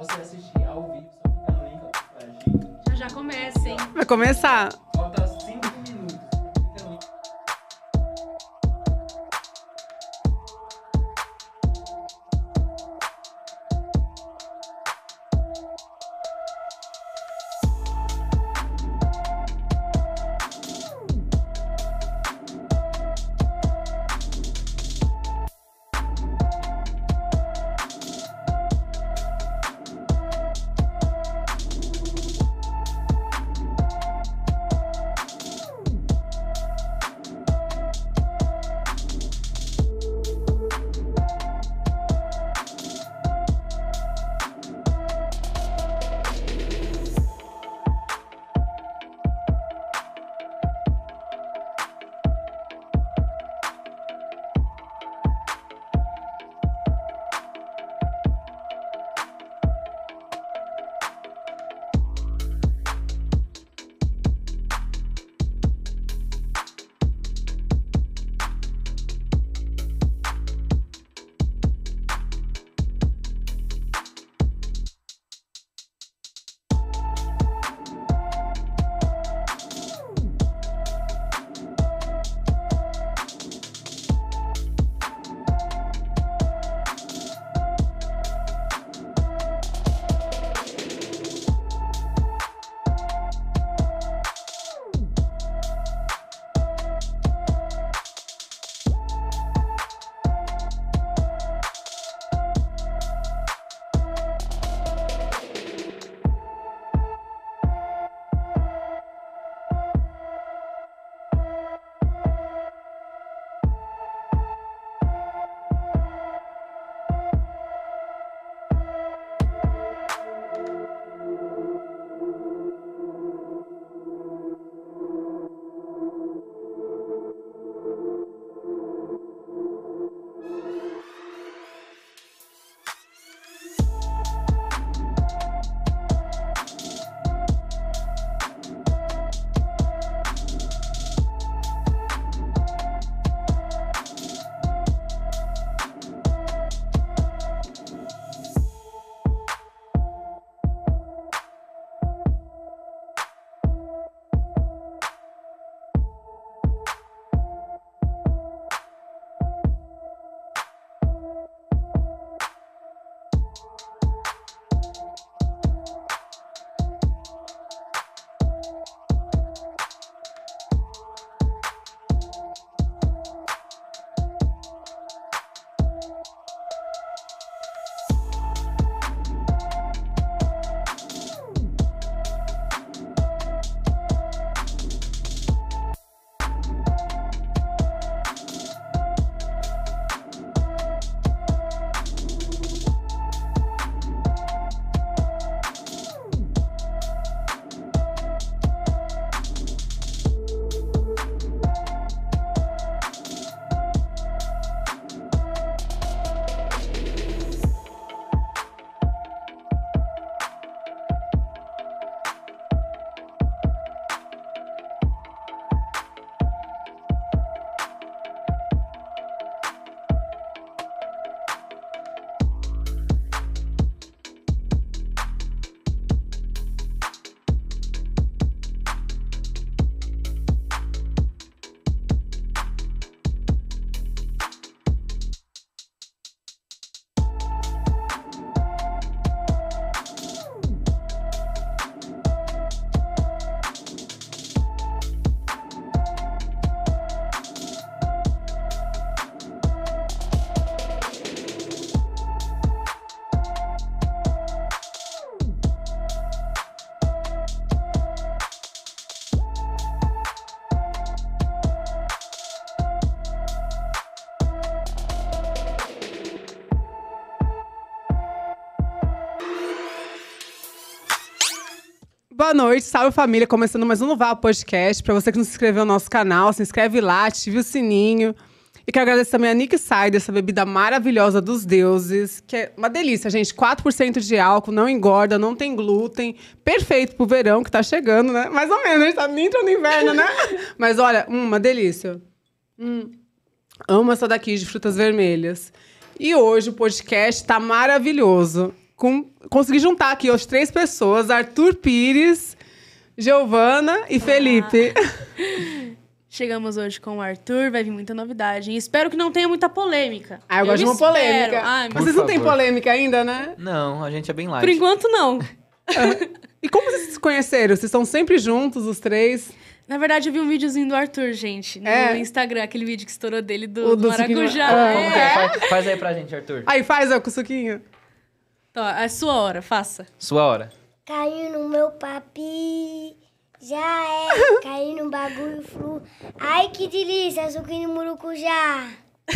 você assistir ao vivo, só clicar no link pra gente. Já já começa, hein? Vai começar. Boa noite, salve família. Começando mais um Noval Podcast. Para você que não se inscreveu no nosso canal, se inscreve lá, ative o sininho. E quero agradecer também a Nick Sider, essa bebida maravilhosa dos deuses, que é uma delícia, gente. 4% de álcool, não engorda, não tem glúten. Perfeito pro verão que tá chegando, né? Mais ou menos, a gente tá nem entrando no inverno, né? Mas olha, hum, uma delícia. Hum. Amo essa daqui de frutas vermelhas. E hoje o podcast tá maravilhoso com, consegui juntar aqui as três pessoas: Arthur Pires, Giovana e Felipe. Chegamos hoje com o Arthur, vai vir muita novidade. E espero que não tenha muita polêmica. Ah, eu, eu gosto de uma espero. polêmica. Ai, ah, Vocês não têm polêmica ainda, né? Não, a gente é bem light. Por enquanto, não. e como vocês se conheceram? Vocês estão sempre juntos, os três? Na verdade, eu vi um videozinho do Arthur, gente, no é. Instagram, aquele vídeo que estourou dele do, do, do maracujá. Ah, é? é. faz, faz, aí pra gente, Arthur. Aí, faz ó, com o suquinho. Então, é sua hora, faça. Sua hora. Caiu no meu papi. Já é. Caiu no bagulho flu. Ai, que delícia, suquinho de murucujá.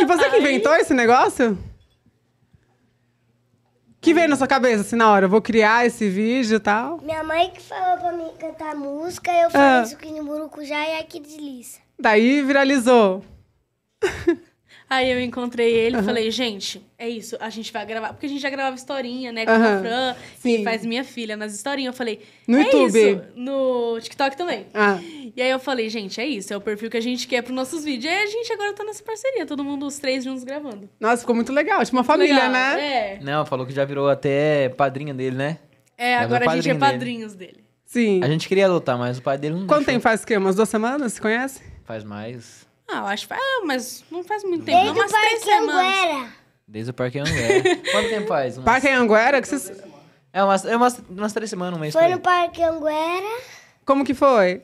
e você que inventou esse negócio? Que veio na sua cabeça, assim, na hora? Eu vou criar esse vídeo e tal? Minha mãe que falou pra mim cantar música, eu falei ah. suquinho de murucujá e é, ai, que delícia. Daí viralizou. Aí eu encontrei ele e falei, gente, é isso, a gente vai gravar. Porque a gente já gravava historinha, né? Com uhum. a Fran, Sim. que faz minha filha nas historinhas. Eu falei, no é YouTube. isso. No TikTok também. Ah. E aí eu falei, gente, é isso, é o perfil que a gente quer para nossos vídeos. E aí a gente agora tá nessa parceria, todo mundo, os três juntos gravando. Nossa, ficou muito legal. Tipo uma família, legal, né? É. Não, falou que já virou até padrinha dele, né? É, já agora a gente é padrinhos dele. dele. Sim. A gente queria adotar, mas o pai dele não. Quanto deixou. tempo faz que? É? Umas duas semanas? se conhece? Faz mais. Não, ah, acho que faz, ah, mas não faz muito tempo. Desde não, umas três semanas. Anguera. Desde o Parque Anguera. Quanto tempo faz? Umas... Parque Anguera? Que vocês... É, umas, é umas, umas três semanas, um mês. Foi no Parque Anguera. Como que foi?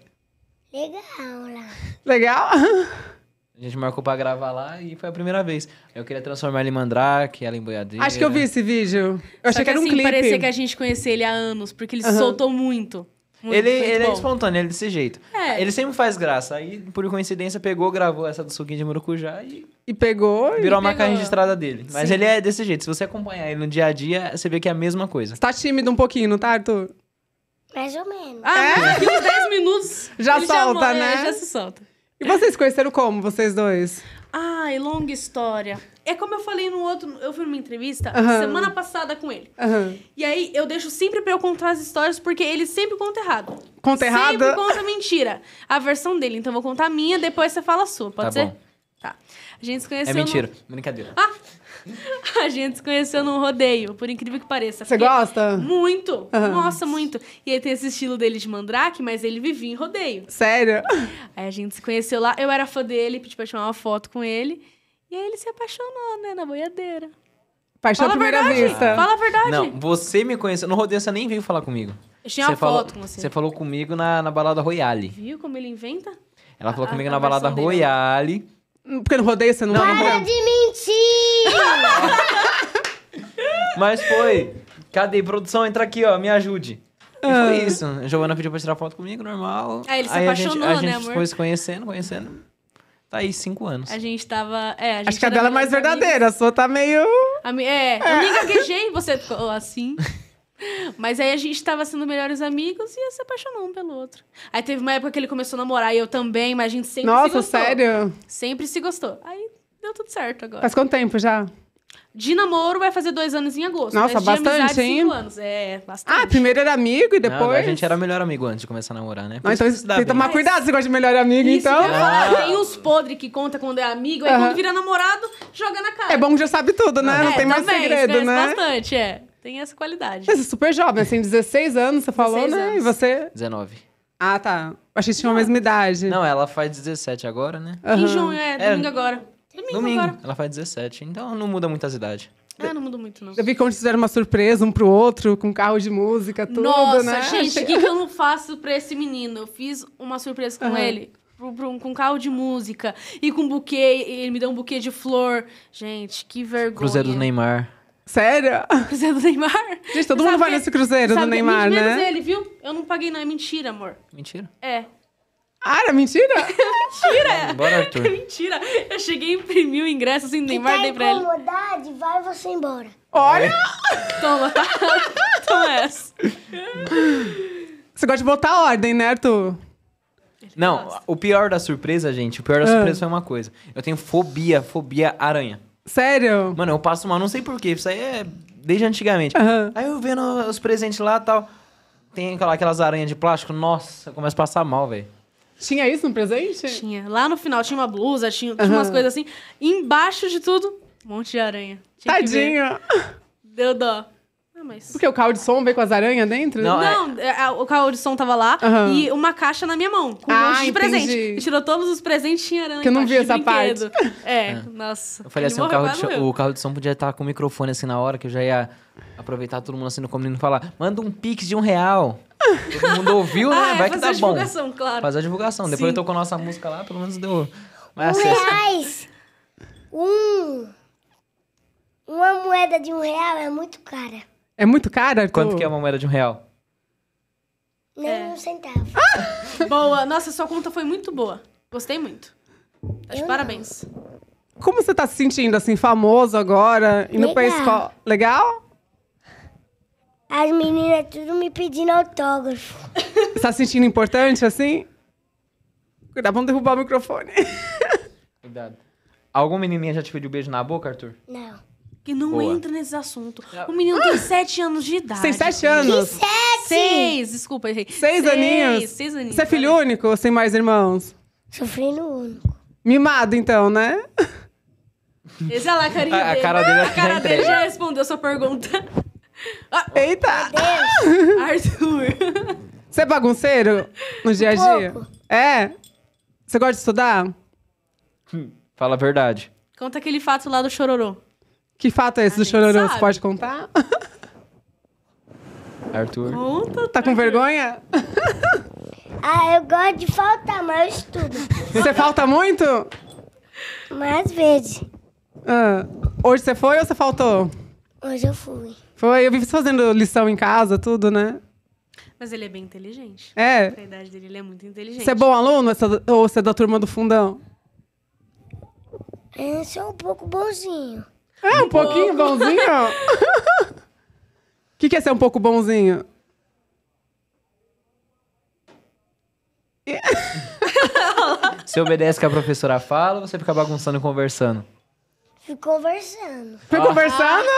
Legal lá. Legal? A gente marcou pra gravar lá e foi a primeira vez. Eu queria transformar ele em mandrake, ela em boiadeira. Acho que eu vi esse vídeo. Eu Só achei que, que era um assim, clipe. parecia que a gente conhecia ele há anos, porque ele uhum. soltou muito. Muito, ele muito ele é espontâneo, ele é desse jeito. É. Ele sempre faz graça. Aí, por coincidência, pegou, gravou essa do suquinho de maracujá e. E pegou. Virou e a marca pegou. registrada dele. Mas Sim. ele é desse jeito. Se você acompanhar ele no dia a dia, você vê que é a mesma coisa. Você tá tímido um pouquinho, não tá, Arthur? Mais ou menos. Ah, é? uns 10 minutos. Já solta, já, né? já se solta. E vocês conheceram como, vocês dois? Ai, longa história. É como eu falei no outro. Eu fui numa entrevista uhum. semana passada com ele. Uhum. E aí eu deixo sempre pra eu contar as histórias, porque ele sempre conta errado. Conta errado? Sempre conta mentira. A versão dele. Então eu vou contar a minha, depois você fala a sua. Pode tá ser? Bom. Tá. A gente se é conheceu. É mentira. No... Brincadeira. Ah! A gente se conheceu num rodeio, por incrível que pareça. Você gosta? Muito! Uhum. Nossa, muito! E aí tem esse estilo dele de mandrake, mas ele vivia em rodeio. Sério? Aí a gente se conheceu lá, eu era fã dele, pedi tipo, pra tirar uma foto com ele. E aí ele se apaixonou, né, na boiadeira. Paixão à primeira verdade, vista. Fala a verdade. Não, você me conheceu. No rodeio você nem veio falar comigo. Eu tinha você uma falou, foto com você. Você falou comigo na, na balada Royale. Viu como ele inventa? Ela falou a, comigo a na balada dele. Royale. Porque no rodeio você não... não Para não... de mentir! Mas foi. Cadê? Produção, entra aqui, ó. Me ajude. E foi ah. isso. A Giovana pediu pra tirar foto comigo, normal. Aí ele se Aí apaixonou, a gente, a né, gente amor? foi se conhecendo, conhecendo. Tá aí, cinco anos. A gente tava. É, gente Acho que a dela é mais verdadeira, a sua tá meio. A mi... É, é, eu jeito você ficou assim. Mas aí a gente tava sendo melhores amigos e se apaixonou um pelo outro. Aí teve uma época que ele começou a namorar e eu também, mas a gente sempre Nossa, se gostou. Nossa, sério? Sempre se gostou. Aí deu tudo certo agora. Faz quanto tempo já? De namoro vai fazer dois anos em agosto. Nossa, bastante, de amizade, hein? cinco anos. É, bastante. Ah, primeiro era amigo e depois... Não, a gente era melhor amigo antes de começar a namorar, né? Ah, então ah, então tem que tomar cuidado se gosta de melhor amigo, isso, então. Ah. Tem uns podres que conta quando é amigo, aí quando vira namorado, joga na cara. É bom que já sabe tudo, né? Não, Não tem é, mais segredo, né? bastante, é. Tem essa qualidade. Mas é super jovem, assim, 16 anos, você falou, né? Anos. E você? 19. Ah, tá. Achei que tinha a mesma idade. Não, ela faz 17 agora, né? Uhum. Em junho, é, é. domingo é. agora. Domingo, Domingo. agora. Ela faz 17, então não muda as idades. Ah, não muda muito, não. Eu vi que eles fizeram uma surpresa um pro outro, com carro de música, tudo, Nossa, né? Nossa, gente, o que, que, eu não faço pra esse menino? Eu fiz uma surpresa com uhum. ele, pro, pro, com carro de música, e com buquê, e ele me deu um buquê de flor. Gente, que vergonha. Cruzeiro do Neymar. Sério? Cruzeiro do Neymar? Gente, todo mundo vai nesse cruzeiro do é Neymar, né? Menos ele, viu? Eu não paguei, não. É mentira, amor. Mentira? É. Ah, era mentira? mentira! Bora, é Arthur. É mentira! Eu cheguei a imprimir o ingresso assim, Neymar dei pra ele. Se vai você embora. Olha! Toma, Toma essa. Você gosta de botar ordem, né, Arthur? Não, o pior da surpresa, gente, o pior da ah. surpresa foi uma coisa. Eu tenho fobia, fobia aranha. Sério? Mano, eu passo mal, não sei porquê, isso aí é desde antigamente. Uhum. Aí eu vendo os presentes lá e tal. Tem aquelas aranhas de plástico, nossa, eu começo a passar mal, velho. Tinha isso no presente? Tinha. Lá no final tinha uma blusa, tinha, tinha uhum. umas coisas assim. E embaixo de tudo, um monte de aranha. Tinha Tadinho! Deu dó. Ah, mas... Porque o carro de som veio com as aranhas dentro? Não, é- não é... o carro de som tava lá uhum. e uma caixa na minha mão, com um ah, monte de entendi. presente. E tirou todos os presentes e tinha aranha. Que eu não vi essa brinquedo. parte. É, é, nossa. Eu falei assim: o carro, de o carro de som podia estar com o microfone assim na hora, que eu já ia aproveitar todo mundo assim no combinado e falar: manda um pix de um real. Todo mundo ouviu, né? Ah, é Vai é, que tá bom. Fazer a divulgação, claro. Fazer a divulgação. Sim. Depois eu tô com a nossa música lá, pelo menos deu. Mas um reais. Um. Uma moeda de um real é muito cara. É muito cara? Arthur? Tipo- Quanto que é uma moeda de um real? Nem é. um centavo. Ah! boa. Nossa, sua conta foi muito boa. Gostei muito. Acho tá parabéns. Como você tá se sentindo, assim, famoso agora? Indo Legal. pra escola. Legal? As meninas tudo me pedindo autógrafo. Você tá se sentindo importante, assim? Cuidado, vamos derrubar o microfone. Cuidado. Alguma menininha já te pediu beijo na boca, Arthur? Não que não Boa. entra nesse assunto ah. O menino tem sete anos de idade. Tem sete anos? sete? Seis, desculpa, errei. Seis, seis aninhos? Seis aninhos. Você é filho único ou tem mais irmãos? Sou filho único. Mimado, então, né? Esse é lá a carinha a, dele. A cara dele, é a cara dele já respondeu sua pergunta. Ah, Eita! Arthur. Você é bagunceiro no dia a dia? é? Você gosta de estudar? fala a verdade. Conta aquele fato lá do chororô. Que fato é esse do Chororô? Você pode contar? Arthur. Conta, tá com vergonha? Ah, eu gosto de faltar, mas eu estudo. Você falta muito? Mais vezes. Ah, hoje você foi ou você faltou? Hoje eu fui. Foi, eu vi fazendo lição em casa, tudo, né? Mas ele é bem inteligente. É. Na idade dele, ele é muito inteligente. Você é bom aluno ou você é da turma do fundão? Eu sou um pouco bonzinho. É, um, um pouquinho pouco. bonzinho? O que, que é ser um pouco bonzinho? Você obedece que a professora fala ou você fica bagunçando e conversando? Fico conversando. Fico ah. conversando?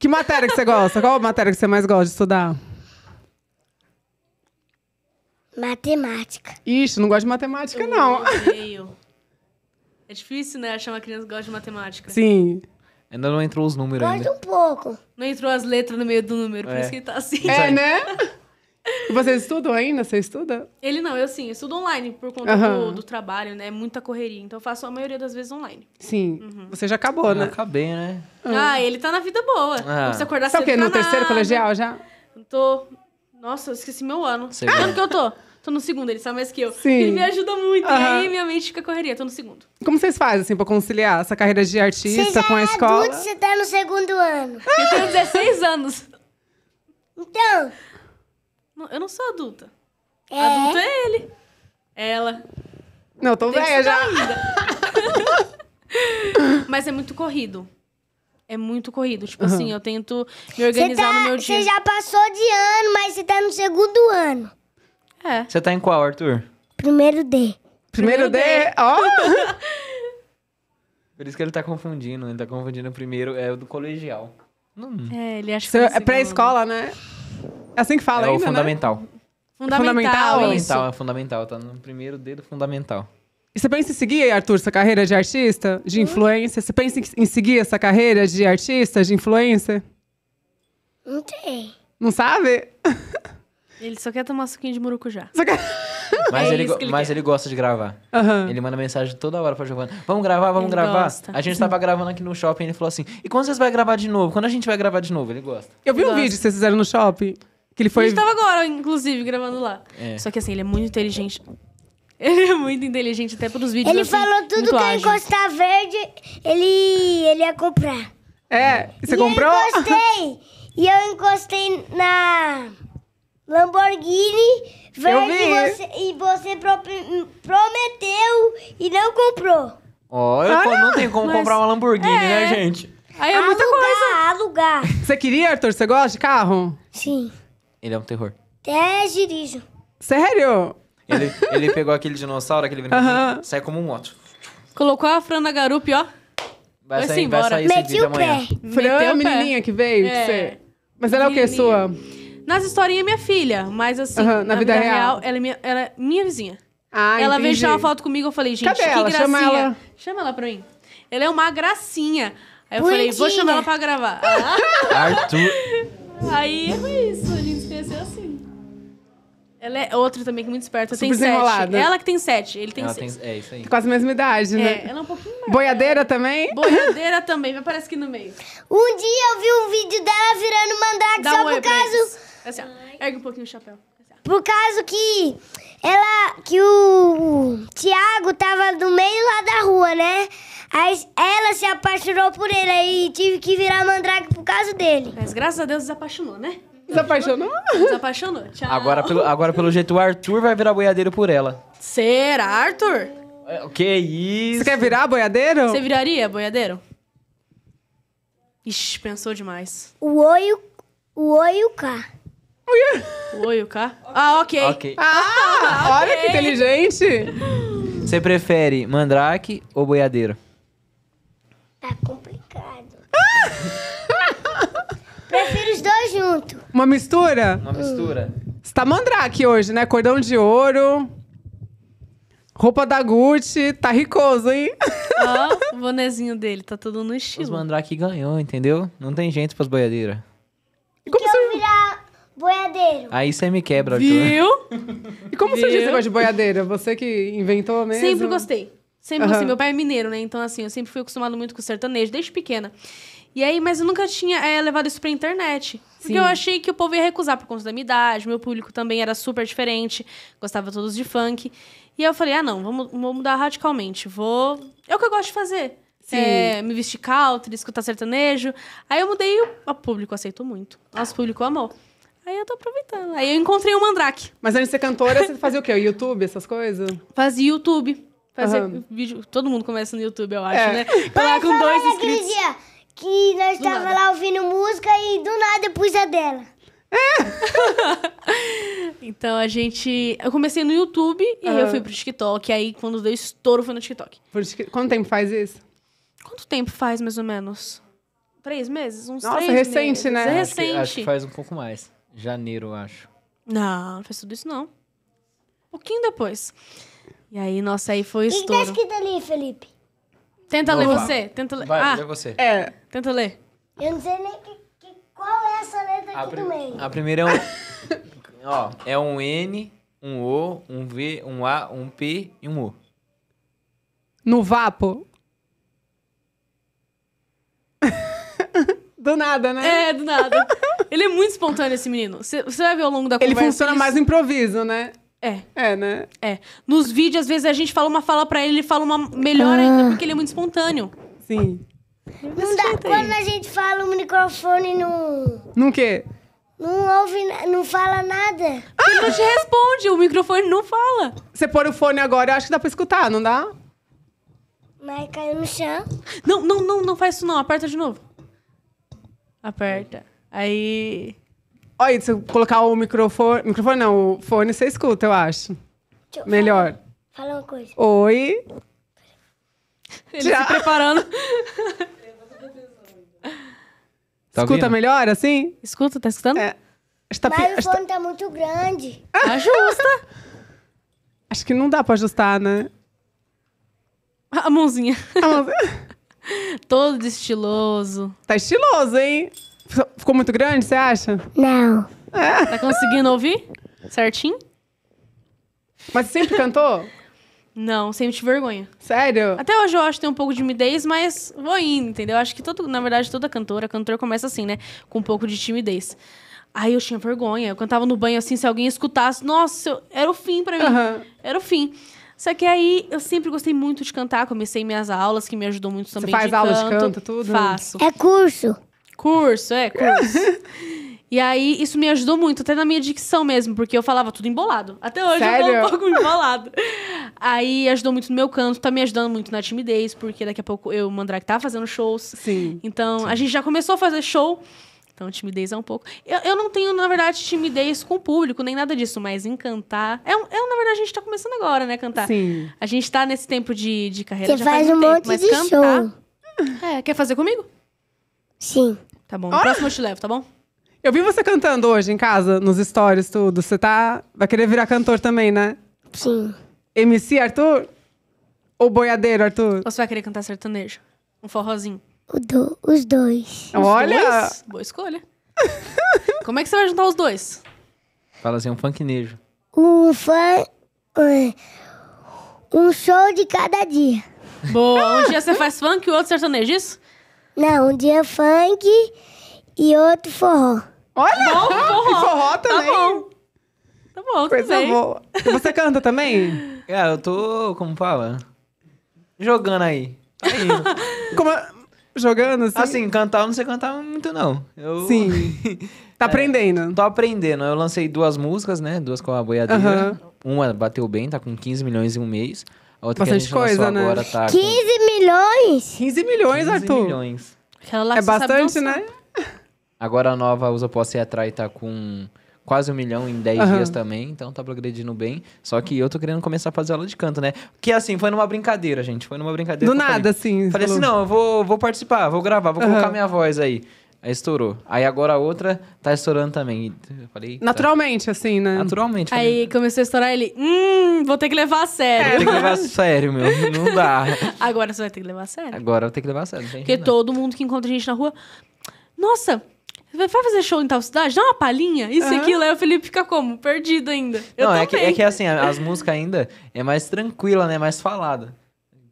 que matéria que você gosta? Qual matéria que você mais gosta de estudar? Matemática. Ixi, não gosto de matemática, Eu não. Odeio. É difícil, né? Achar uma criança que gosta de matemática. Sim. Ainda não entrou os números Gosto ainda. um pouco. Não entrou as letras no meio do número, por é. isso que ele tá assim. É, né? Você Vocês estudam ainda? Você estuda? Ele não, eu sim, eu estudo online por conta do, do trabalho, né? Muita correria. Então eu faço a maioria das vezes online. Sim. Uhum. Você já acabou, né? Acabei, né? Ah, ah, ele tá na vida boa. Ah. Não precisa acordar Tá o quê? No nada. terceiro colegial já? Tô. Nossa, eu esqueci meu ano. Sei Que ano ah, que eu tô? tô no segundo, ele sabe mais que eu. Sim. Ele me ajuda muito. Uhum. E aí minha mente fica correria, tô no segundo. Como vocês fazem, assim, pra conciliar essa carreira de artista com a é escola? Adulto, você tá no segundo ano. Eu tenho 16 anos. Então. Eu não sou adulta. É. Adulto é ele. É ela. Não, tô velha já. Mas é muito corrido. É muito corrido. Tipo uhum. assim, eu tento me organizar tá, no meu dia. Você já passou de ano, mas você tá no segundo ano. É. Você tá em qual, Arthur? Primeiro D. Primeiro, primeiro D? Ó! Oh! Por isso que ele tá confundindo. Ele tá confundindo o primeiro, é o do colegial. Não. É, ele acha que. Você, é pré-escola, né? É assim que fala, é ainda, o fundamental. Né? Fundamental. Fundamental, é fundamental. Tá no primeiro D do fundamental. E você pensa em seguir, Arthur, essa carreira de artista, de hum. influência? Você pensa em seguir essa carreira de artista, de influência? Não sei. Não sabe? Ele só quer tomar suquinho de murucujá. Só quer... Mas, é ele, ele mas ele gosta de gravar. Uhum. Ele manda mensagem toda hora pra Giovana. Vamos gravar, vamos ele gravar. Gosta. A gente tava gravando aqui no shopping, e ele falou assim: e quando vocês vão gravar de novo? Quando a gente vai gravar de novo? Ele gosta. Eu vi ele um gosta. vídeo que vocês fizeram no shopping. Que ele foi... A gente tava agora, inclusive, gravando lá. É. Só que assim, ele é muito inteligente. Ele é muito inteligente, até pros vídeos. Ele assim, falou tudo que é ágil. encostar verde, ele, ele ia comprar. É, você e comprou? Eu encostei! e eu encostei na. Lamborghini verde você, e você pro, prometeu e não comprou. Ó, ah, não, tem como comprar uma Lamborghini, né, é. né, gente? Aí é alugar, muita coisa. Alugar. Você queria, Arthur? Você gosta de carro? Sim. Ele é um terror. Até dirijo. Sério? Ele, ele pegou aquele dinossauro, aquele brinquedo, uh -huh. sai como um moto. Colocou a Fran na garupa ó. Vai, vai sair, embora. Vai sair Meti é o pé. é a menininha que veio é. você. Mas ela é o que sua? Nas historinhas é minha filha, mas assim, uhum, na, na, vida, vida real, real, ela, é minha, ela é minha vizinha. Ah, ela entendi. veio tirar uma foto comigo, eu falei, gente, Cadê que ela? gracinha. Chama ela... Chama ela pra mim. Ela é uma gracinha. Aí eu Bonitinha. falei, vou chamar ela pra gravar. Arthur. Aí foi isso, a gente se conheceu assim. Ela é outra também que é muito esperta. Super tem sete. Ela que tem sete, ele tem ela seis. Tem, é isso aí. quase a mesma idade, né? É, ela é um pouquinho mais. Boiadeira também? Boiadeira também, mas parece que no meio. Um dia eu vi um vídeo dela virando mandrake Dá só um por causa... Assim, ó, ergue um pouquinho o chapéu. Assim, Por causa que ela. que o Tiago tava do meio lá da rua, né? Aí ela se apaixonou por ele, aí tive que virar mandrake por causa dele. Mas graças a Deus desapaixonou, né? Desapaixonou? Desapaixonou, tchau. Agora pelo, agora, pelo jeito, o Arthur vai virar boiadeiro por ela. Será, Arthur? É, o que é isso? Você quer virar boiadeiro? Você viraria boiadeiro? Ixi, pensou demais. O oi, o oi o cá. Oi, o K? Ah, ah, ok. Ah, olha que inteligente. Você prefere mandrake ou boiadeira? Tá complicado. Prefiro os dois juntos. Uma mistura? Uma mistura. Você tá mandrake hoje, né? Cordão de ouro. Roupa da Gucci, tá ricoso, hein? Ó, ah, o bonezinho dele, tá todo no estilo. Os mandrake ganhou, entendeu? Não tem jeito pras boiadeiras. Boiadeiro. Aí você me quebra, Arthur. Viu? E como Viu? você gosta negócio de boiadeira? Você que inventou mesmo? Sempre gostei. Sempre gostei. Assim, meu pai é mineiro, né? Então, assim, eu sempre fui acostumado muito com sertanejo, desde pequena. E aí, mas eu nunca tinha é, levado isso pra internet. Porque Sim. eu achei que o povo ia recusar por conta da minha idade, meu público também era super diferente, gostava todos de funk. E aí eu falei, ah, não, vamos, vamos mudar radicalmente. Vou. É o que eu gosto de fazer. Sim. É, me vestir country, escutar sertanejo. Aí eu mudei o público aceitou muito. Nosso público amou. Aí eu tô aproveitando. Aí eu encontrei o mandrake. Mas antes de ser cantora, você fazia o quê? O YouTube, essas coisas? Fazia YouTube. Fazia uhum. vídeo. Todo mundo começa no YouTube, eu acho, é. né? Tá com dois inscritos. Dia que nós estávamos tava lá ouvindo música e do nada eu pus a dela. É. então a gente. Eu comecei no YouTube e uhum. eu fui pro TikTok. Aí quando deu estouro foi no TikTok. Quanto tempo faz isso? Quanto tempo faz, mais ou menos? Três meses? Uns Nossa, três recente, meses. né? recente. né? acho que faz um pouco mais janeiro, eu acho. Não, não fez tudo isso, não. Um pouquinho depois. E aí, nossa, aí foi isso. que estouro. O que tá escrito ali, Felipe? Tenta Opa. ler você. Tenta ler. Vai, ah, lê você. É. Tenta ler. Eu não sei nem que, que qual é essa letra a aqui do meio. A primeira é um... ó, é um N, um O, um V, um A, um P e um u. No vapo. do nada, né? É, do nada. Ele é muito espontâneo, esse menino. Você vai ver ao longo da conversa. Ele funciona ele... mais no improviso, né? É. É, né? É. Nos vídeos, às vezes, a gente fala uma fala pra ele, ele fala uma melhor ah. ainda, porque ele é muito espontâneo. Sim. Não dá, quando a gente fala o microfone não. No quê? Não ouve, não fala nada. Ah! Ele não te responde, o microfone não fala. Você pôr o fone agora, eu acho que dá pra escutar, não dá? Mas caiu no chão. Não, não, não, não faz isso não. Aperta de novo. Aperta. Aí. Olha, se eu colocar o microfone. Microfone não, o fone você escuta, eu acho. Eu Melhor. Fala, fala uma coisa. Oi. Ele Já. se preparando. Tá escuta ouvindo? melhor assim? Escuta, tá escutando? É. Tá, Mas o fone tá... tá muito grande. Ajusta. Tá acho que não dá pra ajustar, né? A mãozinha. A mãozinha. Todo estiloso. Tá estiloso, hein? Ficou muito grande, você acha? Não. É. Tá conseguindo ouvir? Certinho? Mas você sempre cantou? Não, sempre tive vergonha. Sério? Até hoje eu acho que tem um pouco de timidez, mas vou indo, entendeu? Acho que, todo, na verdade, toda cantora, cantor começa assim, né? Com um pouco de timidez. Aí eu tinha vergonha. Eu cantava no banho assim, se alguém escutasse, nossa, eu... era o fim pra mim. Uhum. Era o fim. Só que aí eu sempre gostei muito de cantar, comecei minhas aulas, que me ajudou muito também. Você faz aula canto, de canto, tudo? Faço. É curso. Curso, é, curso. e aí, isso me ajudou muito, até na minha dicção mesmo, porque eu falava tudo embolado. Até hoje Sério? eu falo um pouco embolado. aí, ajudou muito no meu canto, tá me ajudando muito na timidez, porque daqui a pouco eu, o que tá fazendo shows. Sim. Então, Sim. a gente já começou a fazer show. Então, timidez é um pouco. Eu, eu não tenho, na verdade, timidez com o público, nem nada disso, mas encantar É, é na verdade, a gente tá começando agora, né? Cantar. Sim. A gente tá nesse tempo de, de carreira. Você já faz, faz um, um tempo, monte mas de cantar. Show. É, quer fazer comigo? Sim. Tá bom. No Olha! próximo eu te levo, tá bom? Eu vi você cantando hoje em casa, nos stories, tudo. Você tá. Vai querer virar cantor também, né? Sim. MC Arthur? Ou boiadeiro, Arthur? Ou você vai querer cantar sertanejo? Um forrozinho? O do- os dois. Olha! Dois? Boa escolha. Como é que você vai juntar os dois? Fala assim, um funknejo. Um fã. É, um show de cada dia. Boa. Um dia você faz funk e o outro sertanejo, isso? Não, um dia funk e outro forró. Olha! Bom, forró. E forró tá também. Tá bom. Tá bom, Coisa também. boa. Você canta também? Cara, é, eu tô. Como fala? Jogando aí. Tá como. É? Jogando assim? Assim, cantar eu não sei cantar muito, não. Eu... Sim. Tá é, aprendendo. É, tô aprendendo. Eu lancei duas músicas, né? Duas com a boiadeira. Uhum. Uma bateu bem, tá com 15 milhões em um mês. A outra Bastante que a coisa, né? Agora tá 15 com... milhões? 15 milhões, 15 Arthur. 15 milhões. Aquela lá é bastante, né? Agora a nova usa posse e atrai tá com quase um milhão em 10 uhum. dias também, então tá progredindo bem. Só que eu tô querendo começar a fazer aula de canto, né? Que assim, foi numa brincadeira, gente. Foi numa brincadeira. Do nada, assim, falei. assim. Falei falou... assim: não, eu vou, vou participar, vou gravar, vou uhum. colocar minha voz aí. Aí estourou. Aí agora a outra tá estourando também. Eu falei, Naturalmente, assim, né? Naturalmente. Falei, aí hum. começou a estourar ele. Hum, vou ter que levar a sério. Vou ter que levar a sério, meu. Não dá. agora você vai ter que levar a sério. Agora eu vou ter que levar a sério. Porque todo mundo que encontra gente na rua. Nossa, Vai fazer show em tal cidade? Dá uma palhinha? Isso uhum. e aquilo. Aí o Felipe fica como? Perdido ainda. não, é que, é que assim, as músicas ainda é mais tranquila, né? É mais falada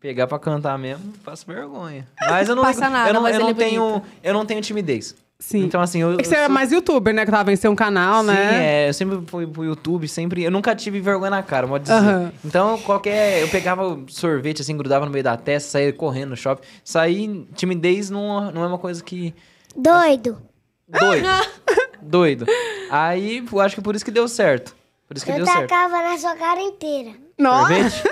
pegar pra cantar mesmo, faço vergonha. Mas eu não, Passa nada, eu não, mas eu é não é tenho. bonito. Eu não tenho timidez. Sim. Então, assim, eu. É que você eu é mais youtuber, né? Que tava em seu canal, Sim, né? é, eu sempre fui pro YouTube, sempre. Eu nunca tive vergonha na cara, pode dizer. Então, qualquer. Eu pegava sorvete, assim, grudava no meio da testa, saía correndo no shopping. Sair, timidez não, não é uma coisa que. Doido. Ah, doido. Doido. Aí, eu acho que por isso que deu certo. Por isso que Eu deu certo. tacava na sua cara inteira. Nossa!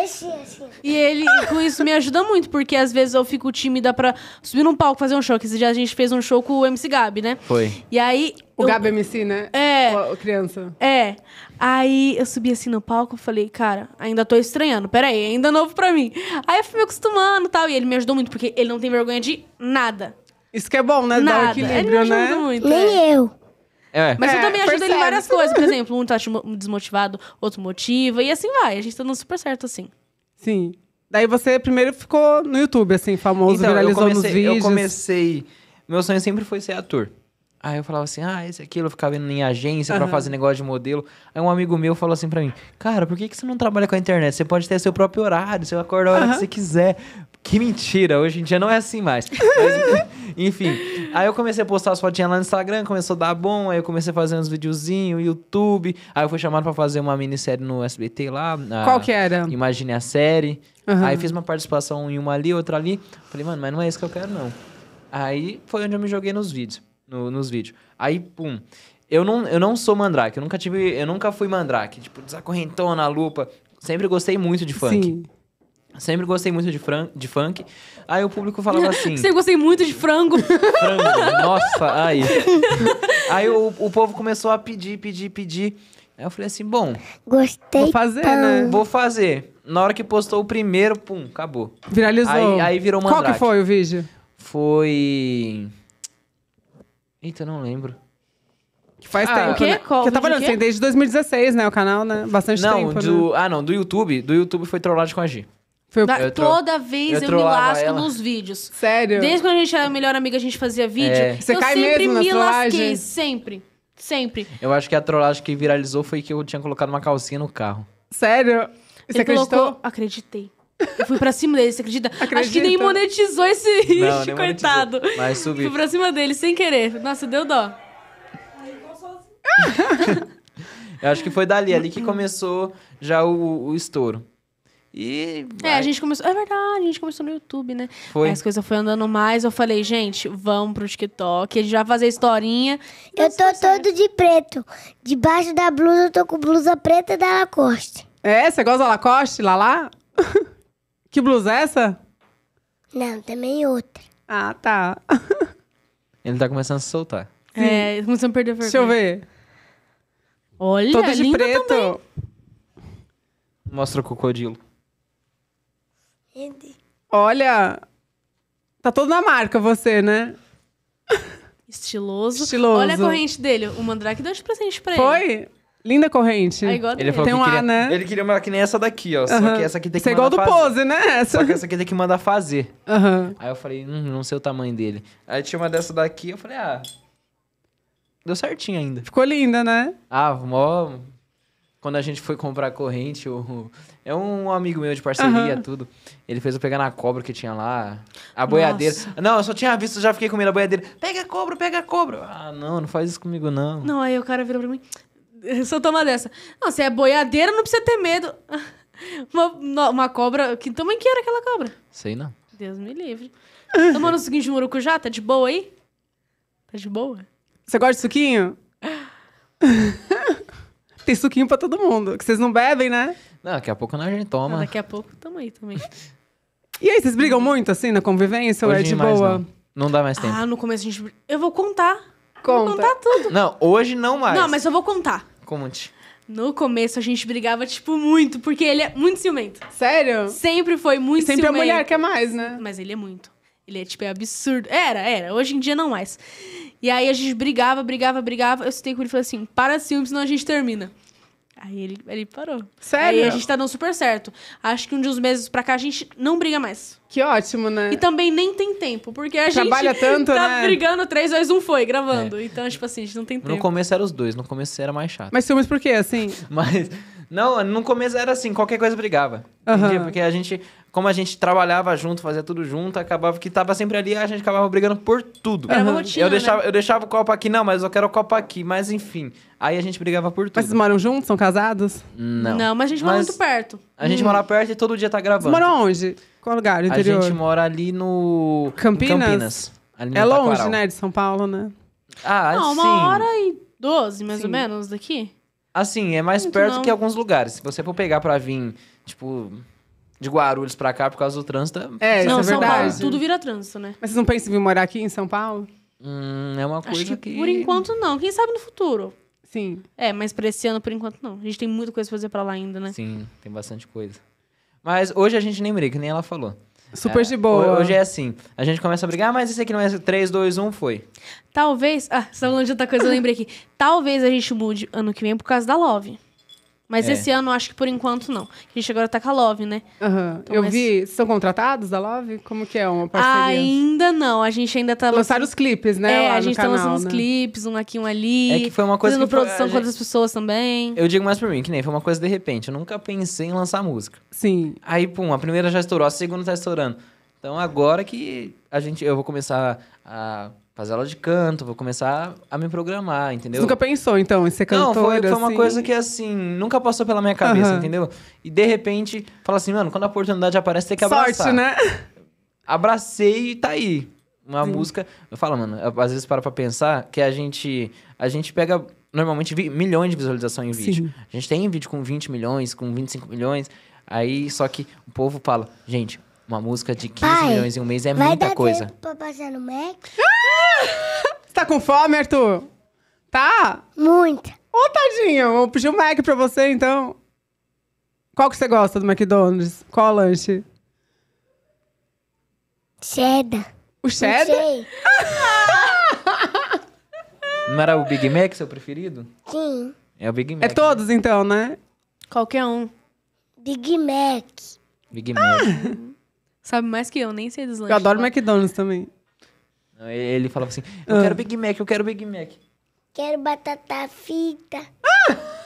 mexia assim. E ele, com isso, me ajuda muito, porque às vezes eu fico tímida pra subir num palco fazer um show. Que esse dia a gente fez um show com o MC Gabi, né? Foi. E aí. O eu... Gabi é MC, né? É. O, o criança. É. Aí eu subi assim no palco e falei, cara, ainda tô estranhando. Peraí, ainda é novo pra mim. Aí eu fui me acostumando e tal. E ele me ajudou muito, porque ele não tem vergonha de nada. Isso que é bom, né? Nada. Dá um equilíbrio, ele me ajuda né? muito. Nem é. eu. É. Mas eu é, também ajudo ele em várias coisas. Por exemplo, um tá desmotivado, outro motiva, e assim vai. A gente tá dando super certo assim. Sim. Daí você primeiro ficou no YouTube, assim, famoso, então, viralizou comecei, nos vídeos. Eu comecei. Meu sonho sempre foi ser ator. Aí eu falava assim, ah, esse aquilo, eu ficava indo em agência uhum. para fazer negócio de modelo. Aí um amigo meu falou assim para mim, cara, por que, que você não trabalha com a internet? Você pode ter seu próprio horário, você acorda a hora uhum. que você quiser. Que mentira, hoje em dia não é assim mais. Mas, enfim. Aí eu comecei a postar as fotinhas lá no Instagram, começou a dar bom, aí eu comecei a fazer uns videozinhos, YouTube. Aí eu fui chamado para fazer uma minissérie no SBT lá. Qual que era? Imagine a série. Uhum. Aí fiz uma participação em uma ali, outra ali. Falei, mano, mas não é isso que eu quero, não. Aí foi onde eu me joguei nos vídeos. No, nos vídeos. Aí, pum. Eu não, eu não sou mandrake, eu nunca tive. Eu nunca fui mandrake. Tipo, desacorrentou na lupa. Sempre gostei muito de funk. Sim. Sempre gostei muito de, fran de funk. Aí o público falava assim. Sempre gostei muito de frango. Frango, né? nossa, aí. Aí o, o povo começou a pedir, pedir, pedir. Aí eu falei assim: bom. Gostei. Vou fazer, pão. né? Vou fazer. Na hora que postou o primeiro, pum, acabou. Viralizou. Aí, aí virou uma. Qual que foi o vídeo? Foi. Eita, não lembro. Que faz ah, tempo. O quê? Né? Qual, Você tava olhando assim, é? desde 2016, né? O canal, né? Bastante não, tempo. Do... Né? Ah, não, do YouTube. Do YouTube foi trollagem com a G. Foi o... eu toda vez eu, eu me lasco ela. nos vídeos. Sério? Desde quando a gente era a melhor amiga, a gente fazia vídeo. É. Você eu cai sempre mesmo na me trollagem? lasquei, sempre. Sempre. Eu acho que a trollagem que viralizou foi que eu tinha colocado uma calcinha no carro. Sério? Você Ele acreditou? Colocou... Acreditei. Eu fui pra cima dele, você acredita? Acredita. Acho que nem monetizou esse não, coitado. mas subi. Fui pra cima dele sem querer. Nossa, deu dó. eu acho que foi dali, ali que começou já o, o estouro. E. Vai. É, a gente começou. É verdade, a gente começou no YouTube, né? Foi. Aí as coisas foram andando mais. Eu falei, gente, vamos pro TikTok. A gente vai fazer historinha. Eu tô todo de preto. Debaixo da blusa, eu tô com blusa preta da Lacoste. É? Você gosta da Lacoste, Lala? que blusa é essa? Não, também outra. Ah, tá. Ele tá começando a se soltar. É, começando a perder a vergonha. Deixa eu ver. Olha, Todo de preto. Também. Mostra o crocodilo. Olha, tá todo na marca você, né? Estiloso. Estiloso. Olha a corrente dele. O Mandrake deu de presente pra ele. Foi? Linda corrente. É ele falou tem que um queria, A, né? Ele queria uma que nem essa daqui, ó. Só que essa aqui tem que Isso é igual do fazer. pose, né? Essa. Só que essa aqui tem que mandar fazer. Aí eu falei, hum, não sei o tamanho dele. Aí tinha uma dessa daqui, eu falei, ah. Deu certinho ainda. Ficou linda, né? Ah, mó quando a gente foi comprar corrente, o... é um amigo meu de parceria, uhum. tudo. Ele fez eu pegar na cobra que tinha lá, a boiadeira. Nossa. Não, eu só tinha visto, já fiquei com medo da boiadeira. Pega a cobra, pega a cobra. Ah, não, não faz isso comigo, não. Não, aí o cara virou pra mim, só toma dessa. Não, você é boiadeira, não precisa ter medo. Uma, uma cobra, que tamanho que era aquela cobra? Sei não. Deus me livre. Tá tomando um suquinho de murucujá, tá de boa aí? Tá de boa? Você gosta de suquinho? Tem suquinho pra todo mundo. Que vocês não bebem, né? Não, daqui a pouco não, a gente toma. daqui a pouco tamo aí também. E aí, vocês brigam muito, assim, na convivência? Ou é Hoje de mais boa? não. Não dá mais tempo. Ah, no começo a gente. Eu vou contar. Conta. Vou contar tudo. Não, hoje não mais. Não, mas eu vou contar. Conte. No começo a gente brigava, tipo, muito, porque ele é muito ciumento. Sério? Sempre foi muito sempre ciumento. a mulher quer mais, né? Mas ele é muito. Ele é, tipo, é absurdo. Era, era. Hoje em dia não mais. E aí a gente brigava, brigava, brigava. Eu citei com ele e falei assim: para, Silvio, senão a gente termina. Aí ele, ele parou. Sério? Aí a gente tá dando super certo. Acho que um dos meses pra cá a gente não briga mais. Que ótimo, né? E também nem tem tempo, porque a Trabalha gente tanto, tá né? brigando três dois um foi, gravando. É. Então, tipo assim, a gente não tem tempo. No começo era os dois, no começo era mais chato. Mas ciúmes por quê, assim? Mas. Não, no começo era assim, qualquer coisa brigava. Uhum. Porque a gente como a gente trabalhava junto, fazia tudo junto, acabava que tava sempre ali, a gente acabava brigando por tudo. Era uma rotina, eu, deixava, né? eu deixava o copo aqui, não, mas eu quero o copo aqui, mas enfim. Aí a gente brigava por tudo. Mas vocês moram juntos? São casados? Não. Não, mas a gente mora muito perto. A gente hum. mora perto e todo dia tá gravando. Vocês moram onde? Qual lugar? A gente mora ali no. Campinas? Campinas ali é longe, Taquaral. né? De São Paulo, né? Ah, não, assim. Uma hora e doze, mais sim. ou menos, daqui? Assim, é mais muito perto não. que alguns lugares. Se você for pegar pra vir, tipo de Guarulhos pra cá por causa do trânsito. É, é não, isso é São verdade. Paulo tudo vira trânsito, né? Mas vocês não pensam em vir morar aqui em São Paulo? Hum, é uma coisa que, que, Por enquanto, não. Quem sabe no futuro? Sim. É, mas pra esse ano, por enquanto, não. A gente tem muita coisa pra fazer pra lá ainda, né? Sim, tem bastante coisa. Mas hoje a gente nem briga, que nem ela falou. Super é, de boa. Hoje é assim. A gente começa a brigar, mas esse aqui não é 3, 2, 1, foi. Talvez. Ah, você tá falando de outra coisa, eu lembrei aqui. Talvez a gente mude ano que vem por causa da Love. Mas é. esse ano, acho que por enquanto, não. A gente agora tá com a Love, né? Uhum. Então, Eu mas... vi. São contratados da Love? Como que é uma parceria? Ainda não. A gente ainda tá... Lançaram os clipes, né? É, a gente tá canal, lançando né? os clipes, um aqui, um ali. É que foi uma coisa Fazendo que produção foi, gente... com outras pessoas também. Eu digo mais pra mim, que nem foi uma coisa de repente. Eu nunca pensei em lançar música. Sim. Aí, pum, a primeira já estourou, a segunda tá estourando. Então, agora que a gente... Eu vou começar a fazer aula de canto, vou começar a me programar, entendeu? Você nunca pensou, então, em ser cantora? Não, foi, foi assim... uma coisa que, assim, nunca passou pela minha cabeça, uhum. entendeu? E, de repente, fala assim, mano, quando a oportunidade aparece, tem que abraçar. Sorte, né? Abracei e tá aí. Uma Sim. música... Eu falo, mano, eu, às vezes para pra pensar que a gente... A gente pega, normalmente, milhões de visualizações em vídeo. Sim. A gente tem vídeo com 20 milhões, com 25 milhões. Aí, só que o povo fala, gente, uma música de 15 Pai, milhões em um mês é muita coisa. Tempo pra passar no Mac? Você tá com fome, Arthur? Tá? Muita. Ô, oh, tadinho, vou pedir um Mac pra você, então. Qual que você gosta do McDonald's? Qual lanche? Cheddar. O cheddar? Não era o Big Mac seu preferido? Sim. É o Big é Mac. É todos, então, né? Qualquer um. Big Mac. Big Mac. Ah. Sabe mais que eu, nem sei dos lanches. Eu adoro tá? McDonald's também. Ele falava assim: Eu Ah. quero Big Mac, eu quero Big Mac. Quero batata frita.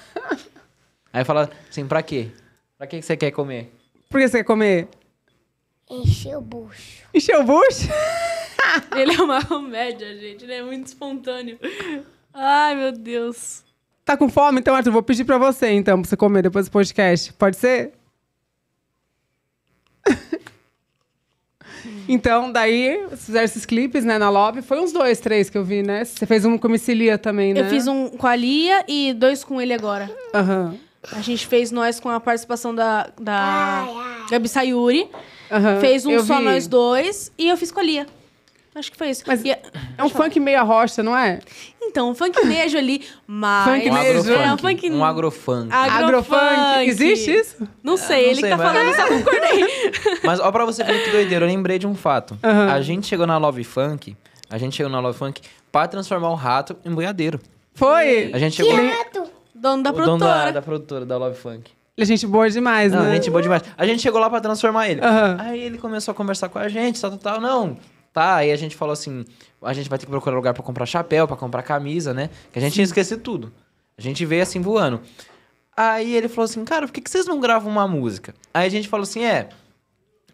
Aí eu falava assim: Pra quê? Pra que que você quer comer? Por que você quer comer? Encher o bucho. Encher o bucho? Ele é uma comédia, gente. Ele é muito espontâneo. Ai, meu Deus. Tá com fome? Então, Arthur, vou pedir pra você, então, pra você comer depois do podcast. Pode ser? Então, daí, fizeram esses clipes, né, na love Foi uns dois, três que eu vi, né? Você fez um com a Missilia também, né? Eu fiz um com a Lia e dois com ele agora. Aham. A gente fez nós com a participação da, da Gabi Sayuri. Aham, Fez um eu só vi. nós dois e eu fiz com a Lia. Acho que foi isso. Mas e, é, é um funk meia rocha, não é? Então, um funk beijo ali, mas. Funk um beijo. É, um funk. Um agrofunk. Agrofunk. Existe isso? Não sei, é, não ele sei, que tá falando, é. só concordei. Mas ó, pra você ver que doideira, eu lembrei de um fato. Uhum. A gente chegou na Love Funk, a gente chegou na Love Funk pra transformar o rato em boiadeiro. Foi! A gente chegou. Que rato? Dono da o produtora. Dono da, da produtora, da Love Funk. A é gente boa demais, não, né? A gente boa demais. A gente chegou lá pra transformar ele. Uhum. Aí ele começou a conversar com a gente, tal, tal, tal. Não, Tá, aí a gente falou assim, a gente vai ter que procurar lugar para comprar chapéu, para comprar camisa, né? Que a gente Sim. ia esquecer tudo. A gente veio assim voando. Aí ele falou assim, cara, por que, que vocês não gravam uma música? Aí a gente falou assim, é,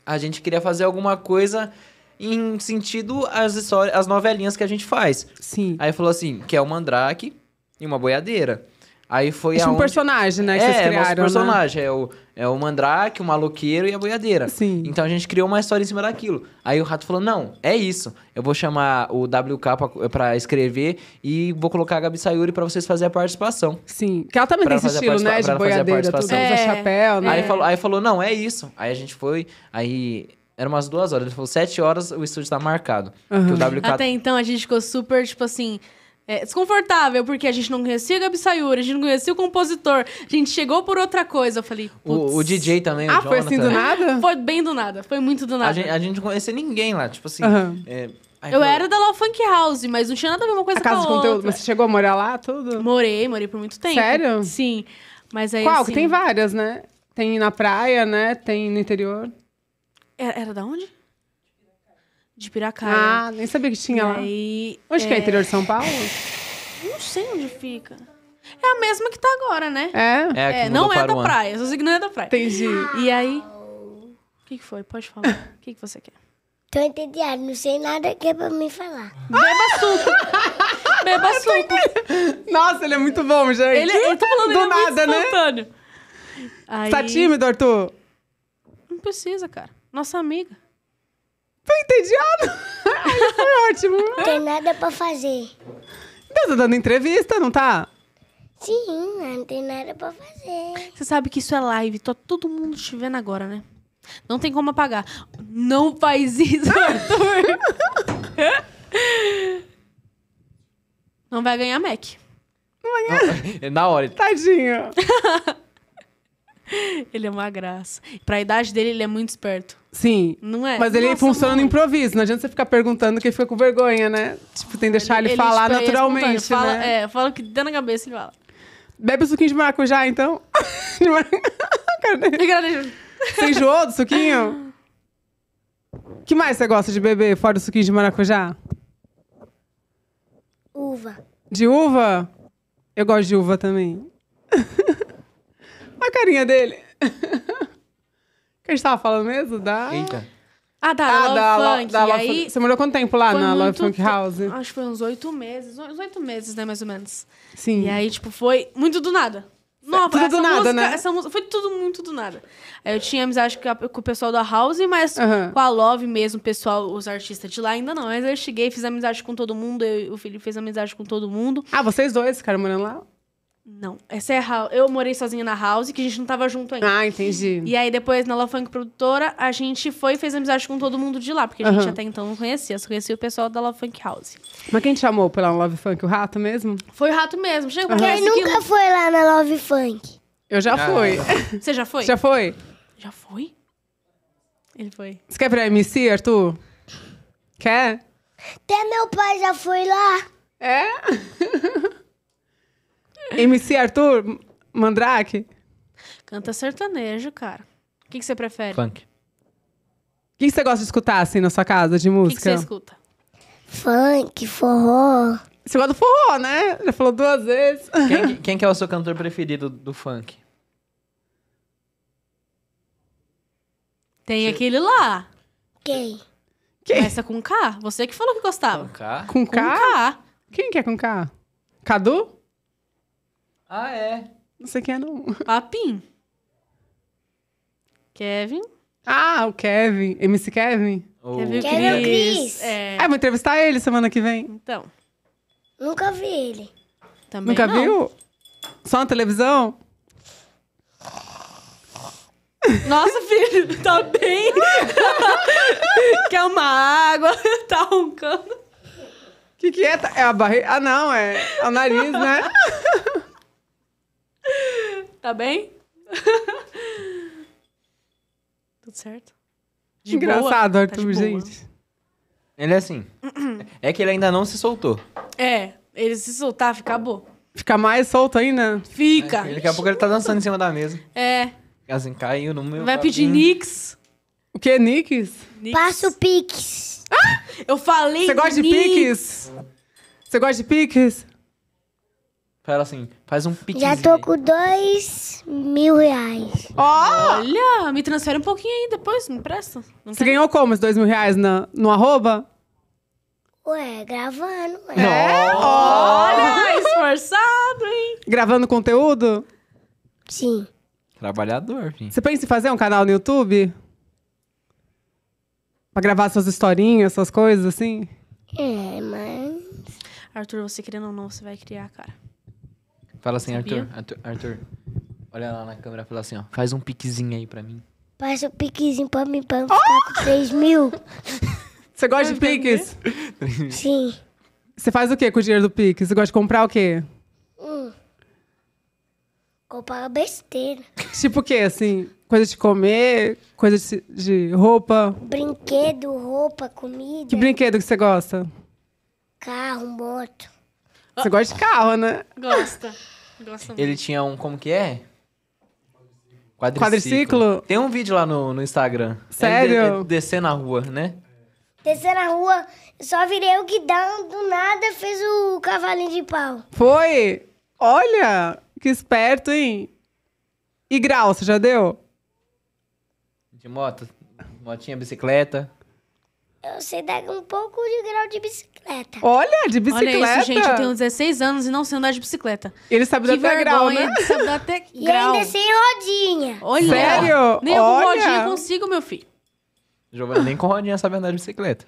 a gente queria fazer alguma coisa em sentido as histórias, as novelinhas que a gente faz. Sim. Aí falou assim, que é o Mandrake e uma boiadeira. Aí foi Isso tipo aonde... um personagem, né? Que é, vocês criaram, nosso né? personagem. Né? É, o, é o mandrake, o maloqueiro e a boiadeira. Sim. Então a gente criou uma história em cima daquilo. Aí o rato falou: não, é isso. Eu vou chamar o WK pra, pra escrever e vou colocar a Gabi Sayuri pra vocês fazerem a participação. Sim. Que ela também tem esse estilo, né? De boiadeira, tudo é. chapéu, né? Aí, é. falou, aí falou: não, é isso. Aí a gente foi, aí era umas duas horas. Ele falou, sete horas o estúdio tá marcado. Uhum. o WK... Até então a gente ficou super, tipo assim, é, desconfortável, porque a gente não conhecia Gabi Sayuri, a gente não conhecia o compositor, a gente chegou por outra coisa. Eu falei, o, o DJ também, Ah, o foi assim do nada? Foi bem do nada, foi muito do nada. A gente, a gente não conhecia ninguém lá, tipo assim... Uhum. É, eu era da Love Funk House, mas não tinha nada a ver uma coisa A casa com a conteúdo. Mas você chegou a morar lá, tudo? Morei, morei por muito tempo. Sério? Sim. Mas aí, Qual? assim, tem várias, né? Tem na praia, né? Tem no interior. Era, é, era da onde? de Piracaia. Ah, nem sabia que tinha e lá. Aí, onde é... que é interior de São Paulo? Não sei onde fica. É a mesma que tá agora, né? É. É, é não é da praia. Eu sei que não é da praia. Entendi. E aí. O que, que foi? Pode falar. O que, que você quer? Tô entediado, não sei nada que é pra me falar. Beba suco! Beba suco! Nossa, ele é muito bom, gente. Ele, é muito falando Do nada, é muito né? Tá aí... Tá tímido, Arthur? Não precisa, cara. Nossa amiga. Tô entediado. Foi ótimo. Não tem nada pra fazer. Então, tá dando entrevista, não tá? Sim, não tem nada pra fazer. Você sabe que isso é live, tá todo mundo te vendo agora, né? Não tem como apagar. Não faz isso, Arthur. não vai ganhar Mac. Não vai ganhar. É na hora. Tadinho. Ele é uma graça. Pra idade dele, ele é muito esperto. Sim. Não é? Mas ele Nossa, funciona mãe. no improviso. Não adianta você ficar perguntando que ele fica com vergonha, né? Tipo, tem que deixar ele, ele falar ele é naturalmente. né? É, fala o que dá na cabeça ele fala. Bebe o suquinho de maracujá, então. de maracujá. Você enjoou do suquinho? O que mais você gosta de beber fora do suquinho de maracujá? Uva. De uva? Eu gosto de uva também. a carinha dele. que a gente tava falando mesmo? Da... Eita. Ah, da ah, Love da, Funk. Da, Love aí, Você morou quanto tempo lá na Love Funk House? Acho que foi uns oito meses. Uns oito meses, né, mais ou menos. Sim. E aí, tipo, foi muito do nada. Nova, tudo do nada, música, né? Essa música, foi tudo muito do nada. Eu tinha amizade com o pessoal da House, mas uhum. com a Love mesmo, pessoal, os artistas de lá ainda não. Mas eu cheguei, fiz amizade com todo mundo, eu, o Felipe fez amizade com todo mundo. Ah, vocês dois ficaram morando lá? Não. Essa é a house. Eu morei sozinha na house, que a gente não tava junto ainda. Ah, entendi. E aí depois, na La Funk Produtora, a gente foi e fez amizade com todo mundo de lá, porque a gente uhum. até então não conhecia, só conhecia o pessoal da La Funk House. Mas quem te chamou pela Love Funk? O rato mesmo? Foi o rato mesmo. Chegou uhum. Quem nunca que... foi lá na Love Funk? Eu já ah, fui. Você já foi? Já foi? Já foi? Ele foi. Você quer pra MC, Arthur? Quer? Até meu pai já foi lá. É? MC Arthur Mandrake? Canta sertanejo, cara. O que, que você prefere? Funk. O que, que você gosta de escutar, assim, na sua casa, de música? O que, você escuta? Funk, forró. Você gosta do forró, né? Já falou duas vezes. Quem, quem que é o seu cantor preferido do funk? Tem você... aquele lá. Quem? Quem? Começa com K. Você que falou que gostava. Com K? Com K? Com K. Quem que é com K? Cadu? Ah, é? Não sei quem é, não. Papim. Kevin. Ah, o Kevin. MC Kevin? Oh. Kevin Kevin Cris. Cris. É, é. Ah, vou entrevistar ele semana que vem. Então. Nunca vi ele. Também Nunca não. viu? Só na televisão? Nossa, filho, tá bem? Quer uma água? Tá roncando. O que, que é? Tá- é a barriga? Ah, não, é o nariz, né? Tá bem? Tudo certo? De Engraçado, tá boa? Arthur, tá gente. Ele é assim. é que ele ainda não se soltou. É, ele se soltar, fica bom Fica mais solto ainda? Fica. É, daqui a pouco ele tá dançando em cima da mesa. É. Assim, caiu no meu. Vai pedir Nix. O que, Nix? Passa Passo Pix. Ah! Eu falei Você gosta de Pix? Você gosta de Pix? Fala assim, faz um piquezinho. Já tô com dois mil reais. Olha, me transfere um pouquinho aí depois, me presta. Não Você ganhou como os dois mil reais na, no arroba? Ué, gravando, ué. É? Olha, esforçado, hein? Gravando conteúdo? Sim. Trabalhador, filho. Você pensa em fazer um canal no YouTube? Pra gravar suas historinhas, suas coisas assim? É, mas. Arthur, você querendo ou não, você vai criar, cara. Fala assim, Arthur, Arthur, Arthur, Olha lá na câmera e fala assim, ó. Faz um piquezinho aí pra mim. Faz um piquezinho pra mim, pra eu ficar com 3 ah! mil. Você gosta de piques? Sim. Você faz o que com o dinheiro do pique? Você gosta de comprar o quê? Hum. Comprar besteira. Tipo o quê, assim? Coisa de comer, coisa de, de roupa? Brinquedo, roupa, comida. Que brinquedo que você gosta? Carro, moto. Você gosta de carro, né? Gosta. Ele tinha um, como que é? Quadriciclo. Quadriciclo? Tem um vídeo lá no, no Instagram. Sério? É de, é descer na rua, né? Descer na rua, só virei o guidão, do nada fez o cavalinho de pau. Foi? Olha, que esperto, hein? E grau, você já deu? De moto? Motinha, bicicleta? Eu sei dar um pouco de grau de bicicleta. Olha, de bicicleta. Olha isso, gente. Eu tenho 16 anos e não sei andar de bicicleta. Ele sabe que dar até grau, né? Ele sabe dar até e grau. E ainda sem rodinha. Olha. Sério? Nem com rodinha consigo, meu filho. Giovana, nem com rodinha sabe andar de bicicleta.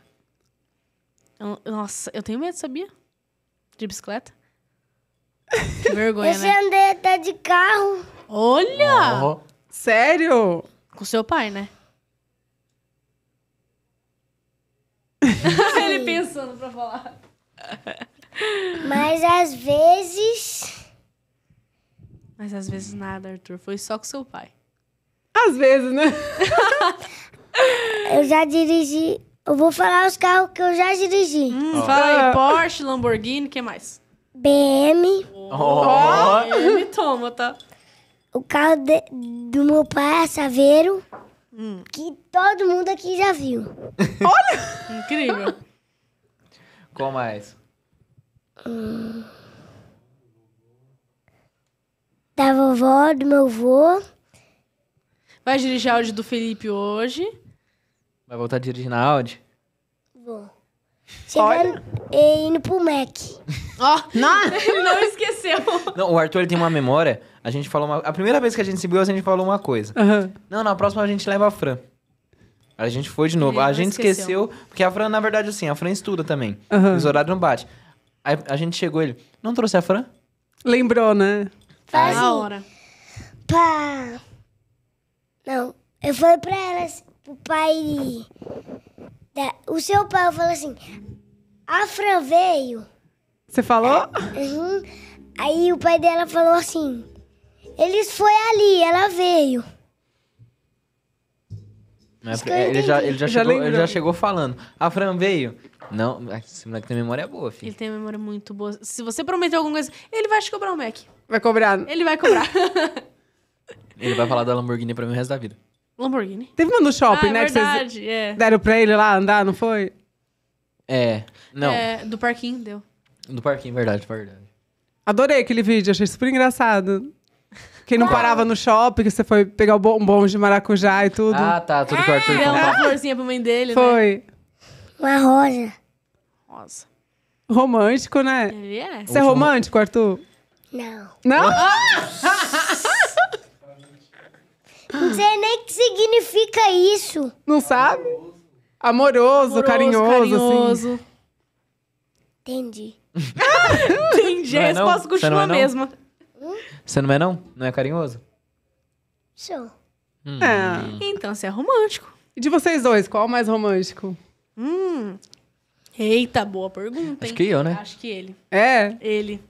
Nossa, eu tenho medo, sabia? De bicicleta. Que vergonha, Esse né? Esse andei até de carro. Olha! Oh. Sério? Com seu pai, né? Ele pensando pra falar. Mas às vezes. Mas às vezes nada, Arthur. Foi só com seu pai. Às vezes, né? eu já dirigi. Eu vou falar os carros que eu já dirigi. Hum, oh. Fala aí, ah. Porsche, Lamborghini, o que mais? BM. Oh. oh. BM toma, tá? O carro de, do meu pai, é Saveiro. Hum. Que todo mundo aqui já viu. Olha! Incrível. Qual mais? Da vovó, do meu avô. Vai dirigir áudio do Felipe hoje. Vai voltar a dirigir na Audi? Vou. Chegando e indo pro Mac. Ó, oh, não. não esqueceu. Não, o Arthur tem uma memória a gente falou uma... A primeira vez que a gente se viu, a gente falou uma coisa. Uhum. Não, na próxima a gente leva a Fran. A gente foi de novo. a gente esqueceu. esqueceu. porque a Fran, na verdade, assim, a Fran estuda também. Uhum. Os horários não batem. Aí a gente chegou ele. Não trouxe a Fran? Lembrou, né? Faz na hora. Pá. Não. Eu falei pra ela, assim, pro pai. Da... O seu pai falou assim: a Fran veio. Você falou? Uhum. Aí o pai dela falou assim: eles foi ali, ela veio. É é, ele, já, ele, já já chegou, ele já chegou falando. A Fran veio. Não, esse moleque tem memória boa, filho. Ele tem memória muito boa. Se você prometeu alguma coisa, ele vai te cobrar o Mac. Vai cobrar. Ele vai cobrar. ele vai falar da Lamborghini pra mim o resto da vida. Lamborghini? Teve uma no shopping, ah, né? Verdade, que vocês é. deram pra ele lá andar, não foi? É. Não. É, do parquinho deu. Do parquinho, verdade, verdade. Adorei aquele vídeo, achei super engraçado. Quem não ah. parava no shopping, que você foi pegar o bombom de maracujá e tudo. Ah, tá. Tudo que o Arthur Deu uma ah. florzinha pra mãe dele, foi. né? Foi. Uma rosa. Rosa. Romântico, né? é. Você é romântico, Arthur? Não. Não? Ah! não sei nem o que significa isso. Não sabe? Amoroso, Amoroso carinhoso, assim. carinhoso. Assim. Entendi. Entendi. A é resposta continua é a mesma. Você não é, não? Não é carinhoso? Sou. Hum. É. Então você é romântico. E de vocês dois, qual é o mais romântico? Hum. Eita, boa pergunta. Acho hein? que eu, né? Acho que ele. É? Ele.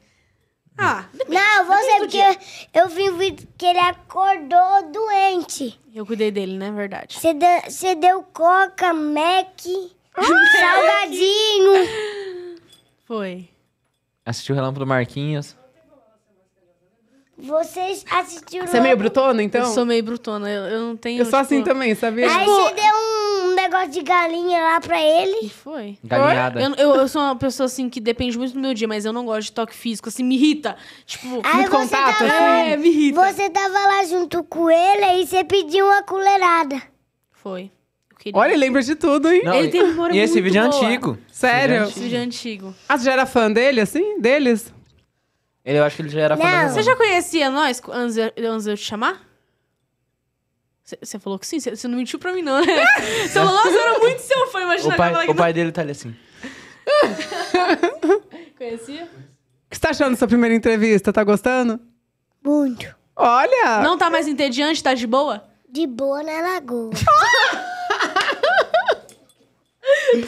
Ah, depende, Não, você, porque eu, eu vi um vídeo que ele acordou doente. Eu cuidei dele, né? Verdade. Você deu, deu coca, mac, ah, salgadinho. Foi. Assistiu o Relâmpago do Marquinhos. Vocês assistiram. Você é meio brutona, então? Eu sou meio brutona, eu, eu não tenho. Eu sou tipo... assim também, sabia? Aí tipo... você deu um negócio de galinha lá pra ele. E foi. Galinhada. Eu, eu, eu, sou uma pessoa assim que depende muito do meu dia, mas eu não gosto de toque físico, assim, me irrita. Tipo, aí muito contato. Tava, assim? é, me irrita. Você tava lá junto com ele aí você pediu uma colherada. Foi. Olha, ele lembra de tudo, hein? Não, ele tem E esse vídeo é boa. é antigo. Sério? Esse vídeo é antigo. Ah, você já era fã dele, assim? Deles? Ele, eu acho que ele já era Não. Você já conhecia nós antes de eu te chamar? Você falou que sim, você não mentiu pra mim, não, né? Você falou, nossa, eu era muito seu fã, imagina O pai, que o pai dele tá ali assim. Conhecia? O que você tá achando dessa primeira entrevista? Tá gostando? Muito. Olha! Não tá mais entediante, tá de boa? De boa na lagoa.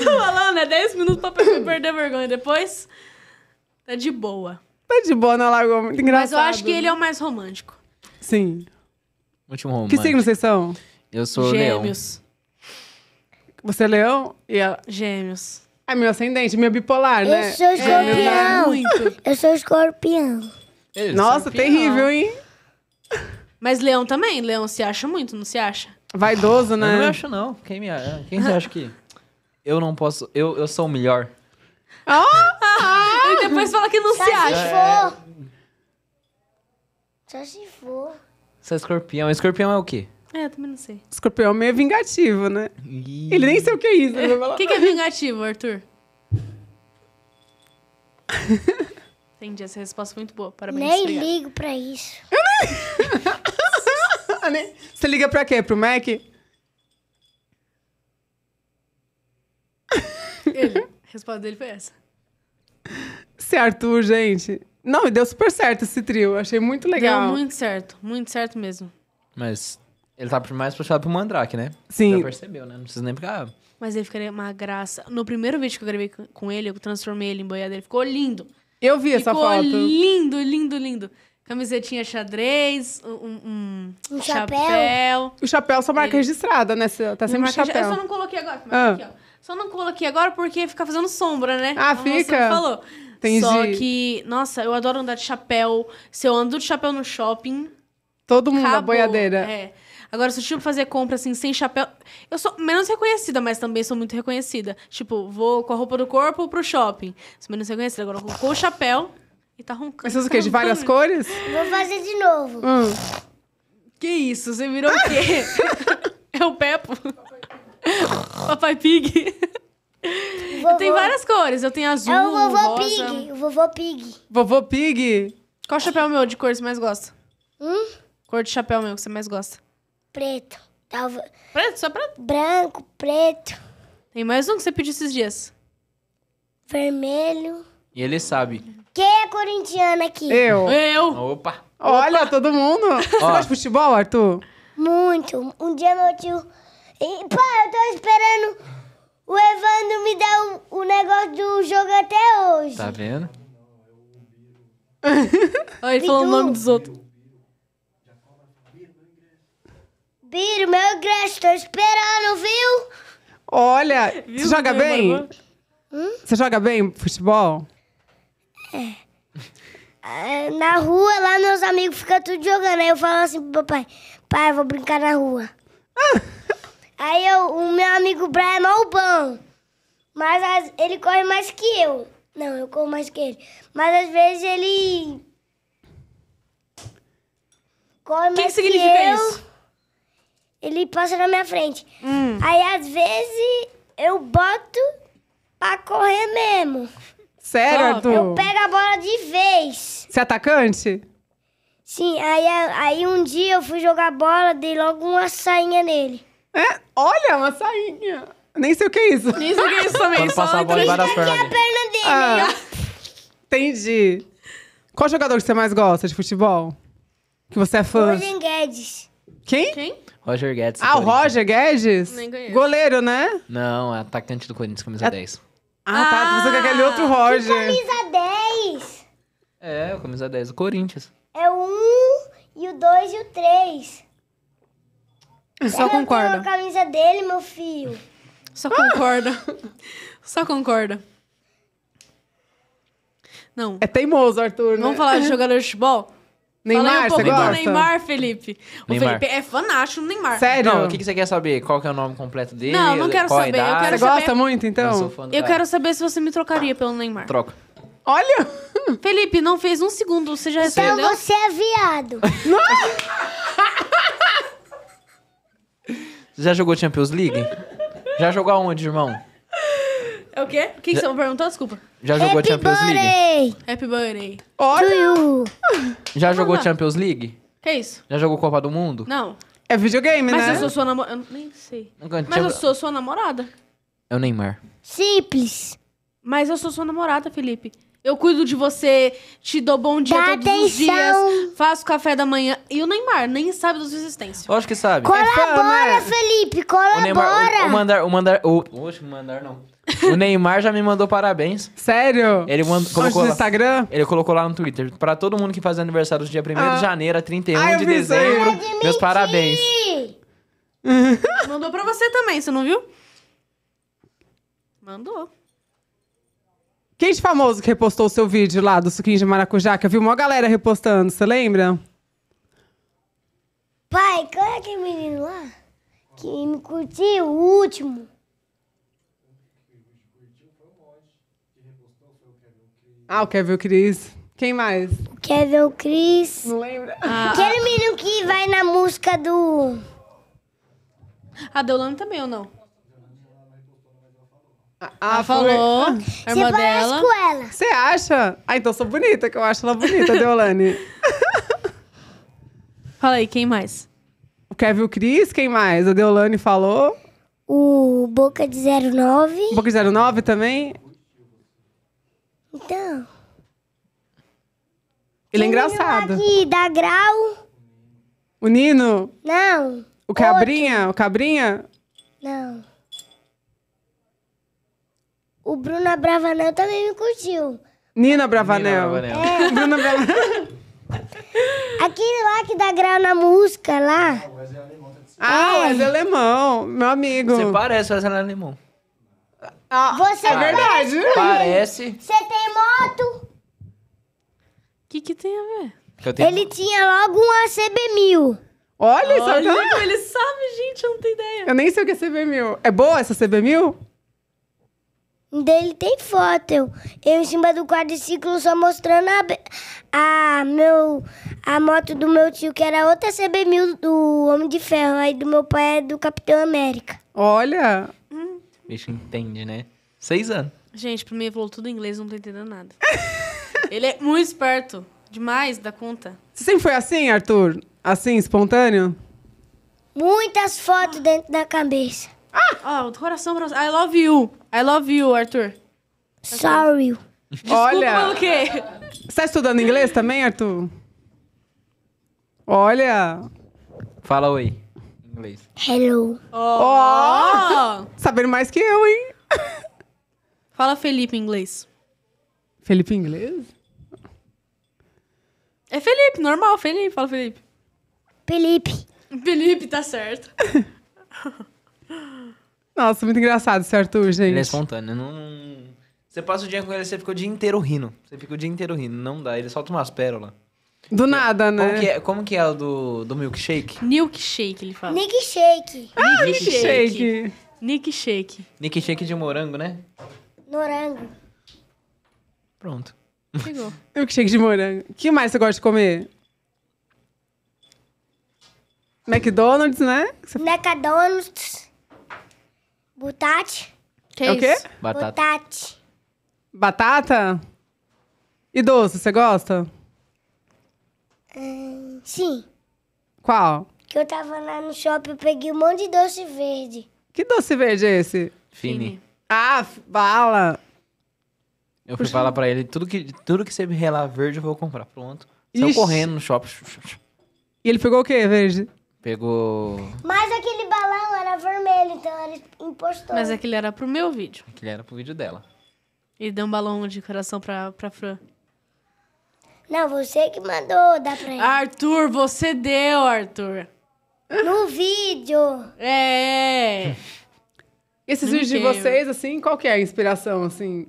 Tô falando, é 10 minutos pra perder a vergonha. Depois, tá de boa. Tá de boa na lagoa, muito engraçado. Mas eu acho que ele né? é o mais romântico. Sim. Último romântico. Que signo vocês são? Eu sou Gêmeos. leão. Você é leão? E ela... Gêmeos. É meu ascendente, meu bipolar, né eu Sou é, escorpião. É, eu sou escorpião. Ele é Nossa, escorpião. terrível, hein? Mas leão também. Leão se acha muito, não se acha? Vaidoso, né? Eu não me acho, não. Quem, me... Quem você acha que... Eu não posso... Eu, eu sou o melhor. Ah! depois fala que não se acha. É. Só se for. Só se for. Só escorpião. Escorpião é o quê? É, eu também não sei. Escorpião é meio vingativo, né? Ih. Ele nem sabe o que é isso. O né? que, que é vingativo, Arthur? Entendi, essa resposta foi muito boa. Parabéns. Nem ligo pra isso. Eu nem... Você liga pra quê? Pro Mac? Ele. A resposta dele foi essa ser Arthur, gente. Não, e deu super certo esse trio. Achei muito legal. Deu muito certo, muito certo mesmo. Mas ele tá mais puxado pro Mandrake, né? Sim. Já percebeu, né? Não precisa nem ficar. Mas ele ficaria uma graça. No primeiro vídeo que eu gravei com ele, eu transformei ele em boiadeiro. Ele ficou lindo. Eu vi ficou essa foto. Ficou lindo, lindo, lindo. Camisetinha xadrez, um, um, um chapéu. chapéu. O chapéu só marca ele... registrada, né? Tá sempre marca... chapéu. Eu só não coloquei agora. Ah. Aqui, só não coloquei agora porque fica fazendo sombra, né? Ah, fica? falou. Entendi. Só que, nossa, eu adoro andar de chapéu. Se eu ando de chapéu no shopping. Todo mundo acabou. na boiadeira. É. Agora, se eu tipo fazer compra assim, sem chapéu. Eu sou menos reconhecida, mas também sou muito reconhecida. Tipo, vou com a roupa do corpo pro shopping. Sou menos reconhecida. Agora, com o chapéu e tá roncando. Mas você o quê? De várias cores? Vou fazer de novo. Hum. Que isso? Você virou o quê? é o Pepo? Papai Pig. Vovô... Eu tenho várias cores. Eu tenho azul, É o vovô rosa. Pig. vovô Pig. Vovô Pig? Qual chapéu meu de cor você mais gosta? Hum? Cor de chapéu meu que você mais gosta? Preto. Talvez. Tá, preto? Só preto? Branco, preto. Tem mais um que você pediu esses dias. Vermelho. E ele sabe. Quem é corintiano aqui? Eu. Eu. Opa. Olha, todo mundo. Você gosta de futebol, Arthur? Muito. Um dia meu tio... E, eu tô esperando o Evandro me deu o negócio do jogo até hoje. Tá vendo? Aí falou o nome dos outros. Biro, meu ingresso, tô esperando, viu? Olha, você joga bem? Hum? Você joga bem futebol? É. é. Na rua, lá meus amigos ficam tudo jogando. Aí eu falo assim pro papai, pai, eu vou brincar na rua. Aí eu, o meu amigo Brian é o bom, mas as, ele corre mais que eu. Não, eu corro mais que ele. Mas às vezes ele corre que mais que, que eu. Isso? Ele passa na minha frente. Hum. Aí às vezes eu boto pra correr mesmo. Certo. Eu pego a bola de vez. Você é atacante? Sim, aí, aí um dia eu fui jogar bola, dei logo uma sainha nele. É, olha, uma sainha. Nem sei o que é isso. Nem sei o que é isso também. Quando passar a bola embaixo das pernas. Aqui a perna dele. Ah, entendi. Qual jogador que você mais gosta de futebol? Que você é fã? Roger Guedes. Quem? Quem? Roger Guedes. Ah, o Roger Guedes? Nem conheço. Goleiro, né? Não, é atacante do Corinthians, camisa é... 10. Ah, ah tá. Você quer aquele outro ah, Roger. camisa 10. É, camisa 10 do Corinthians. É o 1 e o 2 e o 3. Só Ela concorda. a camisa dele, meu filho. Só concorda. Só concorda. Não. É teimoso, Arthur. Né? Vamos falar de jogador de futebol? Neymar, Falei um pouco do Neymar, Felipe. O Neymar. Felipe é fanático do Neymar. Sério? Não, o que, você quer saber? Qual que é o nome completo dele? Não, não quero saber. Eu quero você saber... gosta muito, então? Eu, sou fã do eu quero saber se você me trocaria pelo Neymar. Troca. Olha! Felipe, não fez um segundo, você já então respondeu? Então você é viado. já jogou Champions League? já jogou aonde, irmão? É o quê? O que, que você perguntou? Desculpa. Já jogou Happy Champions birthday. League? Happy Birthday. Olha! Já Vamos jogou lá. Champions League? Que isso? Já jogou Copa do Mundo? Não. É videogame, Mas né? Mas eu sou sua namorada. Nem sei. Nunca Mas tinha... eu sou sua namorada. É o Neymar. Simples. Mas eu sou sua namorada, Felipe. Eu cuido de você, te dou bom dia Dá todos os dias, faço café da manhã. E o Neymar nem sabe da sua existência. acho que sabe. Colabora, É fã, né? Felipe, colabora. O Neymar, o, o mandar, o mandar, o, oxe, mandar não. O Neymar já me mandou parabéns. Sério? Ele mandou, colocou no do Instagram? ele colocou lá no Twitter. Pra todo mundo que faz aniversário do dia 1 Ah. É de janeiro 31 Ah, de dezembro, meus parabéns. Mandou pra você também, você não viu? Mandou. Quem de famoso que repostou o seu vídeo lá do suquinho de maracujá? Que eu vi uma galera repostando, você lembra? Pai, qual é aquele menino lá? Que me curtiu o último. Ah, o Kevin Cris. Quem mais? O Kevin Cris. Não lembra? Ah, aquele menino que vai na música do. A Deolane também ou não? Ah, falou. A irmã Você dela. com ela. Você acha? Ah, então sou bonita, que eu acho ela bonita, Deolane. Fala aí, quem mais? O Kevin e o Cris, quem mais? A Deolane falou. O Boca de 09. Boca de 09 também? Então. Ele é engraçado. Aqui dá grau. O Nino? Não. O Cabrinha? Outro. O Cabrinha? Não o Bruna Bravanel também me curtiu. Nina Bravanel. Nina Bravanel. É. Aquele lá que dá grau na música lá. Ah, é. o Wesley Alemão, meu amigo. Você parece o Wesley Alemão. Ah, Você é verdade. Parece. Você tem moto? O que, que tem a ver? Ele tinha logo um ACB1000. Olha, Olha só. Ele sabe, gente, eu não tenho ideia. Eu nem sei o que é CB1000. É boa essa CB1000? Dele tem foto. Eu, eu em cima do quadriciclo só mostrando a, a, meu, a moto do meu tio, que era outra CB1000 do Homem de Ferro. Aí do meu pai é do Capitão América. Olha! Hum. Bicho entende, né? Seis anos. Gente, pra mim ele falou tudo em inglês, não tô entendendo nada. ele é muito esperto. Demais da conta. Você sempre foi assim, Arthur? Assim, espontâneo? Muitas fotos dentro da cabeça. Ah! Ó, coração pra você. I love you. I love you, Arthur. Sorry. Desculpa Olha. o quê? Você tá estudando inglês também, Arthur? Olha. Fala oi. inglês. Hello. Oh. Sabendo mais que eu, hein? Fala Felipe em inglês. Felipe em inglês? É Felipe, normal, Felipe. Fala Felipe. Felipe. Felipe, tá certo. Nossa, muito engraçado esse Arthur, gente. Ele é espontâneo. Não... Você passa o dia com ele, você fica o dia inteiro rindo. Você fica o dia inteiro rindo. Não dá, ele solta umas pérolas. Do nada, né? Como que é, como que é o do, do milkshake? Milkshake, ele fala. Nick Shake. Ah, milkshake. Nick Shake. Nick Shake de morango, né? Morango. Pronto. Chegou. milkshake de morango. O que mais você gosta de comer? McDonald's, né? Você... McDonald's. Butate. Que é o quê? Batata. Butate. Batata? E doce, você gosta? Hum, sim. Qual? Que eu tava lá no shopping, eu peguei um monte de doce verde. Que doce verde é esse? Fini. Ah, bala. Eu fui Puxa. falar pra ele, tudo que, tudo que você me relar verde eu vou comprar. Pronto. Saiu correndo no shopping. E ele pegou o quê, verde? Pegou... Mais aquele balão vermelho, então era impostou. Mas aquele era pro meu vídeo. Aquele era pro vídeo dela. E deu um balão de coração pra, pra Fran. Não, você que mandou dar pra ele. Arthur, você deu, Arthur. No vídeo. É. é. Esses vídeos de vocês, assim, qual que é a inspiração, assim?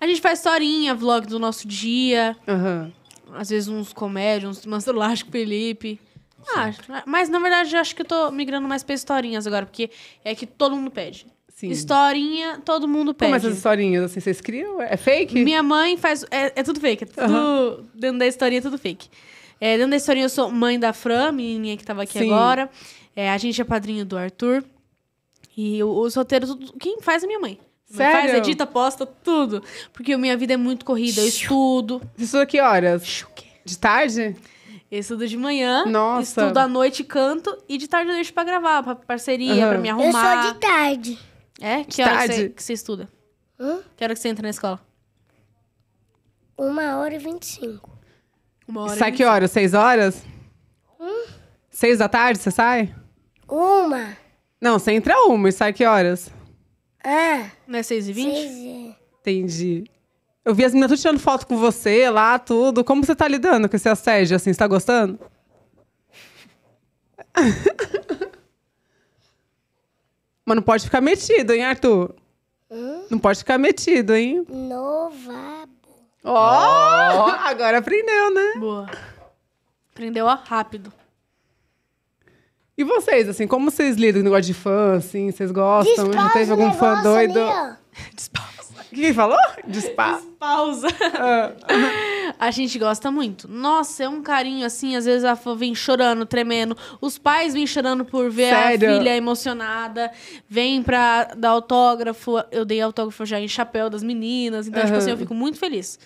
A gente faz historinha, vlog do nosso dia. Aham. Às vezes uns comédias, uns, umas com o Felipe. Ah, mas na verdade eu acho que eu tô migrando mais pra historinhas agora, porque é que todo mundo pede. Sim. Historinha, todo mundo pede. Como essas historinhas, assim, vocês criam? É fake? Minha mãe faz... É, é tudo fake. É tudo... Uhum. Dentro da historinha é tudo fake. É, dentro da historinha eu sou mãe da Fran, menininha que tava aqui Sim. agora. É, a gente é padrinho do Arthur. E os roteiros tudo, quem faz é minha mãe. Sério? Faz, edita, posta, tudo. Porque minha vida é muito corrida, eu estudo. Você estuda que horas? De tarde? Eu estudo de manhã, Nossa. estudo à noite, canto e de tarde eu deixo pra gravar, pra parceria, uhum. pra me arrumar. Eu sou de tarde. É? Que horas hora Que, você, estuda? Hum? Que hora que você entra na escola? Uma hora e vinte e cinco. Uma hora sai que horas? Seis horas? Hum? Seis da tarde você sai? Uma. Não, você entra uma e sai que horas? Ah. Não é seis e vinte? Seis e... Entendi. Eu vi as meninas tudo tirando foto com você lá, tudo. Como você tá lidando com esse assédio, assim? Você tá gostando? Mas não pode ficar metido, hein, Arthur? Hum? Não pode ficar metido, hein? Novabo. Ó! Oh, oh! Agora aprendeu, né? Boa. Aprendeu, ó, rápido. E vocês, assim, como vocês lidam com o negócio de fã, assim? Vocês gostam? Já teve algum fã doido? Despacho. O que ele falou? Despa... Pausa. Ah. A gente gosta muito. Nossa, é um carinho assim. Às vezes a fã vem chorando, tremendo. Os pais vêm chorando por ver Sério? a filha emocionada. Vem pra dar autógrafo. Eu dei autógrafo já em chapéu das meninas. Então, uhum. tipo assim, eu fico muito feliz.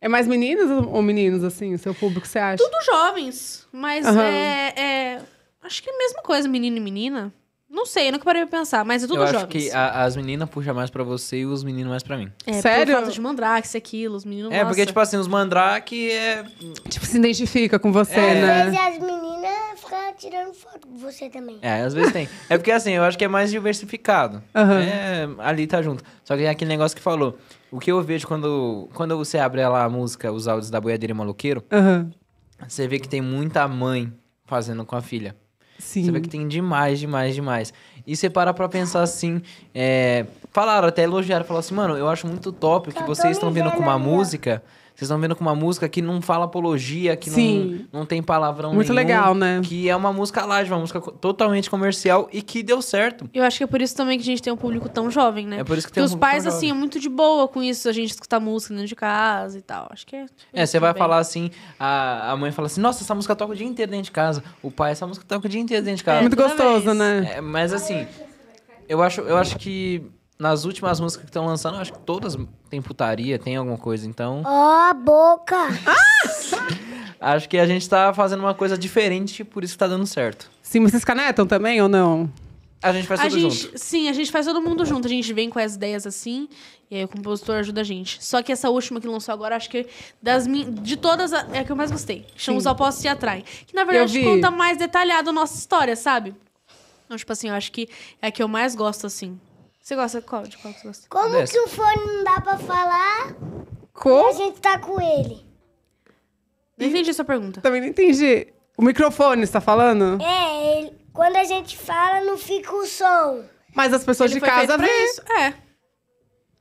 É mais meninas ou meninos, assim, o seu público, você acha? Tudo jovens, mas uhum. é, é. Acho que é a mesma coisa, menino e menina. Não sei, eu nunca parei pra pensar, mas é tudo jovem. Eu acho que a- as meninas puxam mais pra você e os meninos mais pra mim. É, Sério? por causa de mandrake, isso, aquilo, os meninos... É, porque, tipo assim, os mandrake é... Tipo, se identifica com você, é. né? Às né? vezes as meninas ficam tirando foto com você também. É, às vezes tem. É porque, assim, eu acho que é mais diversificado. Aham. É, ali tá junto. Só que é aquele negócio que falou. O que eu vejo quando, quando você abre lá a música, os áudios da Boiadeira e Maloqueiro, Aham. você vê que tem muita mãe fazendo com a filha. Sim. Você vê que tem demais, demais, demais. E você para pra pensar assim. É... Falaram, até elogiaram, falaram assim, mano, eu acho muito top o que tá vocês estão vendo com uma né? música. Minha vocês estão vendo com uma música que não fala apologia, que Sim. Não, não tem palavrão Muito nenhum, legal, né? Que é uma música live, uma música totalmente comercial e que deu certo. Eu acho que é por isso também que a gente tem um público tão jovem, né? É por isso que tem Porque um os pais, assim, é muito de boa com isso, a gente escutar música dentro de casa e tal. Acho que é. É, você vai bem. falar assim, a, a mãe fala assim, nossa, essa música toca o dia inteiro dentro de casa. O pai, essa música toca o dia inteiro dentro de é, casa. É, muito gostoso, vez. né? É, mas assim, eu acho, eu acho que nas últimas músicas que estão lançando, acho que todas tem putaria, tem alguma coisa, então. Ó, oh, boca! acho que a gente tá fazendo uma coisa diferente, por isso que tá dando certo. Sim, vocês canetam também ou não? A gente faz a tudo gente, junto. Sim, a gente faz todo mundo junto. A gente vem com as ideias assim, e aí o compositor ajuda a gente. Só que essa última que lançou agora, acho que das min... de todas, a... é a que eu mais gostei. Chama Os Opostos e Atraem. Que na verdade conta mais detalhado a nossa história, sabe? Então, tipo assim, eu acho que é a que eu mais gosto, assim. Você gosta de qual? De qual você gosta? Como Desse. que o fone não dá pra falar? Como? E a gente tá com ele. Não entendi a sua pergunta. Também não entendi. O microfone, está falando? É, ele, quando a gente fala, não fica o som. Mas as pessoas Ele de casa feito É.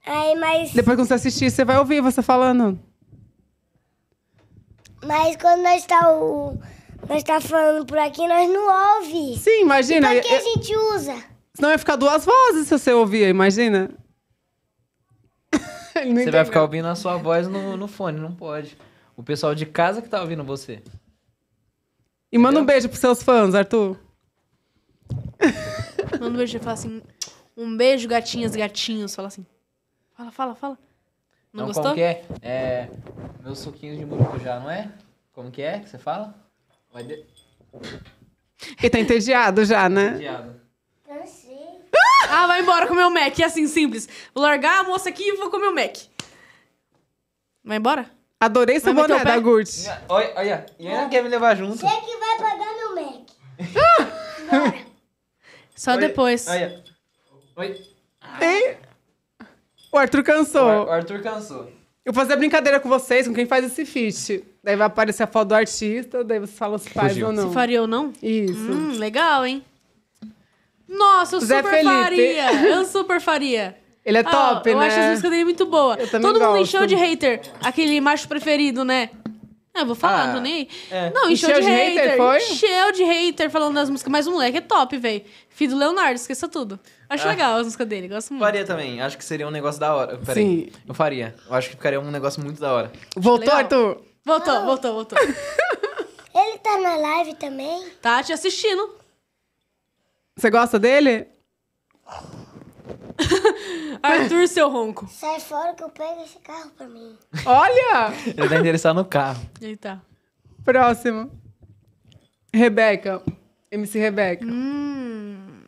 Aí, mas, Depois que você assistir, você vai ouvir você falando. mas quando nós tá, o, nós tá falando por aqui, nós não ouve. Sim, imagina. Pra que é- a gente usa? Senão ia ficar duas vozes se você ouvia, imagina. você entendeu. vai ficar ouvindo a sua voz no, no fone, não pode. O pessoal de casa que tá ouvindo você. E manda um beijo pros seus fãs, Arthur. Manda um beijo e fala assim: um beijo, gatinhas, gatinhos. Fala assim. Fala, fala, fala. Não, não gostou? Como que é? é? Meus suquinhos de já não é? Como que é que você fala? Vai de... Ele tá entediado já, né? Entediado. É assim. Ah, vai embora com o Mac. É assim, simples. Vou largar a moça aqui e vou comer o Mac. Vai embora? Adorei essa Vai boné da Gurt. Olha, olha, não quer me levar junto. Você que vai pagar no Mac. Bora. Ah! Só depois. Olha. Oi. Ei! O Arthur O Ar- o cansou. Arthur cansou. Eu vou fazer brincadeira com vocês, com quem faz esse feat? Daí vai aparecer a foto do artista, daí você fala se faz ou não. Se faria ou não? Isso. Hum, legal, hein? Nossa, eu Zé super Felipe. faria. Eu super faria. Ele é ah, top, ah, eu né? Eu acho a música dele muito boa. Eu também Todo gosto. mundo encheu de hater. Aquele macho preferido, né? Ah, vou falar, ah, tô nem. É. Não, encheu, encheu de, de, hater. foi? Encheu de hater falando das músicas, mas o moleque é top, velho. Filho do Leonardo, esqueça tudo. Acho ah. legal as músicas dele, gosto muito. Faria também, acho que seria um negócio da hora. Pera Sim. Aí. Eu faria. Eu acho que ficaria um negócio muito da hora. Voltou, legal. Arthur? Voltou, voltou, voltou. Ele tá na live também? Tá te assistindo. Você gosta dele? Arthur, seu ronco. Sai fora que eu pego esse carro pra mim. Olha! Ele tá interessado no carro. Eita. Próximo. Rebeca. MC Rebeca. Hum.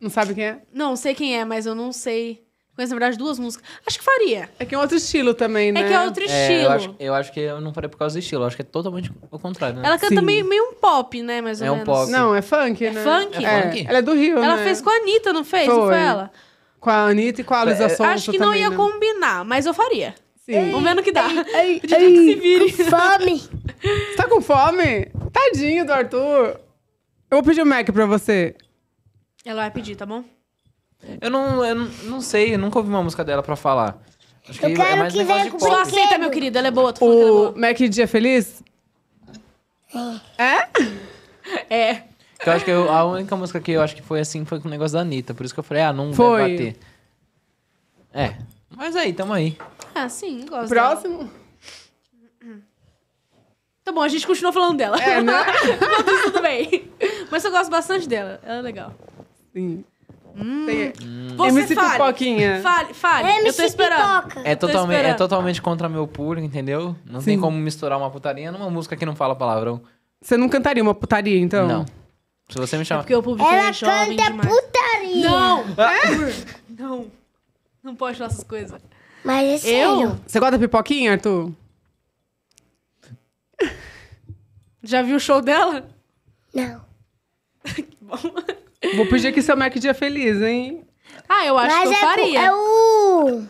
Não sabe quem é? Não sei quem é, mas eu não sei. Mas, na verdade, duas músicas. Acho que faria. É que é outro estilo também, né? É que é né? outro é, estilo. eu, acho, eu, acho, que eu não faria por causa do estilo. Eu acho que é totalmente o contrário, né? Ela canta meio, meio um pop, né? Mais ou é menos. um pop. Não, é funk, é né? Funk? É funk. É, ela é do Rio, Ela né? fez com a Anitta, não fez? Foi. Não foi ela? Com a Anitta e com a Luísa é, Souza. Acho que não ia né? combinar, mas eu faria. Sim. ver no que dá. Ei, ei, ei, que se vire. Com fome. Você tá com fome? Tadinho do Arthur. Eu vou pedir o um Mac pra você. Ela vai pedir, tá bom? Eu não, eu não, sei, eu nunca ouvi uma música dela pra falar. Acho que quero é mais que venha de com pop. aceita, meu querido, ela é boa. Tu falando é O boa. Mac Dia é Feliz? É? É. é. eu acho que eu- a única música que eu acho que foi assim foi com o negócio da Anitta. Por isso que eu falei, ah, não Foi. deve bater. É. Mas aí, tamo aí. Ah, sim, gosto. dela. Próximo? Tá bom, a gente continua falando dela. É, né? Tudo bem. Mas eu gosto bastante dela. Ela é legal. Sim. Hum. Você MC fale, Pipoquinha. Fale, fale. MC eu tô esperando. Pipoca. É, totalmente, é esperando. é totalmente contra meu público, entendeu? Não Sim. tem como misturar uma putaria numa música que não fala palavrão. Você não cantaria uma putaria, então? Não. Se você me é chama. É porque o público Ela é jovem canta demais. putaria. Ah. Não! Não. Não pode falar essas coisas. Mas é eu? sério. Você gosta de pipoquinha, Arthur? Já viu o show dela? Não. que bom. Vou pedir que seu Mac dia feliz, hein? Ah, eu acho Mas que eu é faria. É o...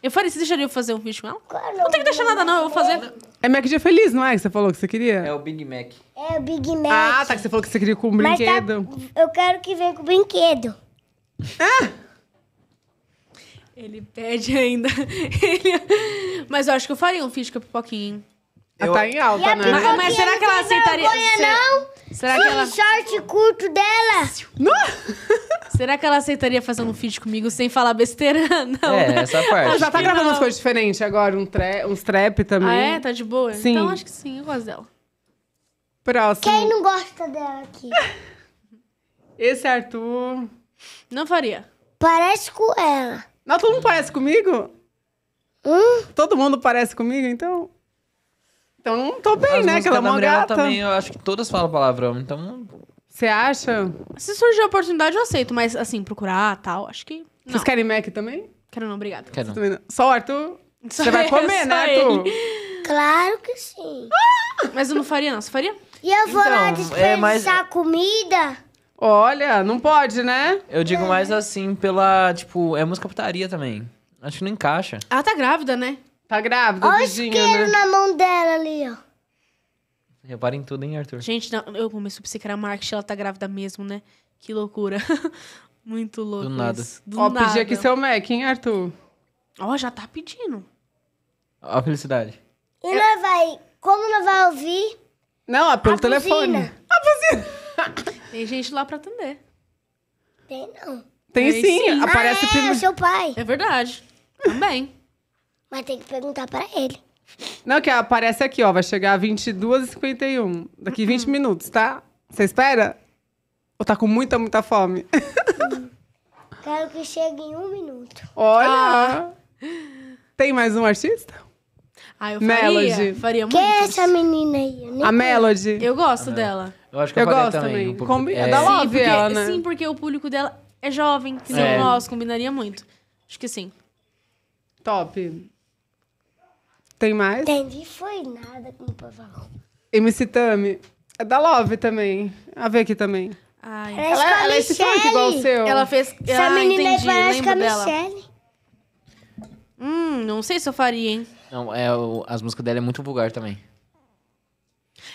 Eu faria, você deixaria eu fazer um vídeo com ela? Claro. Não tem que deixar nada, não, eu vou fazer. É Mac dia feliz, não é? Que você falou que você queria? É o Big Mac. É o Big Mac. Ah, tá, que você falou que você queria com um Mas tá- brinquedo. Tá... Eu quero que venha com brinquedo. Ah! Ele pede ainda. Ele... Mas eu acho que eu faria um fish com a pipoquinha. Ela tá eu... tá em alta, né? Mas, mas será que ela aceitaria? Vergonha, não? Será que ela... short curto dela. Será que ela aceitaria fazer um feed comigo sem falar besteira? Não. É, né? essa parte. Ela já tá gravando não. umas coisas diferentes agora, um tra uns trap também. Ah, é? Tá de boa? Sim. Então acho que sim, eu gosto dela. Próximo. Quem não gosta dela aqui? Esse é Arthur. Não faria. Parece com ela. Não, todo mundo parece comigo? Hum? Todo mundo parece comigo, então? Então tô bem, As né? Que ela é uma gata. também, eu acho que todas falam palavrão, então... Você acha? Se surgir a oportunidade, eu aceito. Mas, assim, procurar, tal, acho que... Não. Vocês querem Mac também? Quero não, obrigada. Quero não. não. Só o Arthur. Só Você vai comer, né, Arthur? Claro que sim. Ah! Mas eu não faria, não. Você faria? E eu vou lá Então, é, mas- comida? Olha, não pode, né? Eu digo mais assim pela, tipo, é música putaria também. Acho que não encaixa. Ela tá grávida, né? Tá grávida, Olha o Virgínia, né? isqueiro né? na mão dela ali, ó. Repara em tudo, hein, Arthur? Gente, não, eu comecei a era a Marx, ela tá grávida mesmo, né? Que loucura. Muito louco. Do nada. Isso. Do ó, nada. pedi aqui seu Mac, hein, Arthur? Ó, já tá pedindo. Ó, a felicidade. E não vai. Como não vai ouvir? Não, é pelo a telefone. Buzina. A buzina. Tem gente lá pra atender. Tem não. Tem, Tem sim. sim. Ah, aparece ah, é, primeiro. É seu pai. É verdade. Também. Mas tem que perguntar pra ele. Não, que aparece aqui, ó. Vai chegar a 22h51. Daqui 20 uhum. minutos, tá? Você espera? Ou tá com muita, muita fome? Quero que chegue em um minuto. Olha! Ah. Tem mais um artista? Ah, eu Melody. Faria muito. Quem é essa menina aí? nem A Melody. Eu gosto ah, dela. Eu acho que eu, Eu gosto também. também. Um Combi- é, é da Love porque, ela, né? sim, porque o público dela é jovem, que É. nós, combinaria muito. Acho que sim. Top. Tem mais? Entendi, foi nada com o povo. MC Tami. É da Love também. A ver aqui também. Ai. Parece ela, ela é esse funk é igual o seu. Ela fez. Essa ah, menina entendi, parece com a dela. Michelle. Hum, não sei se eu faria, hein? Não, é, o- as músicas dela é muito vulgar também.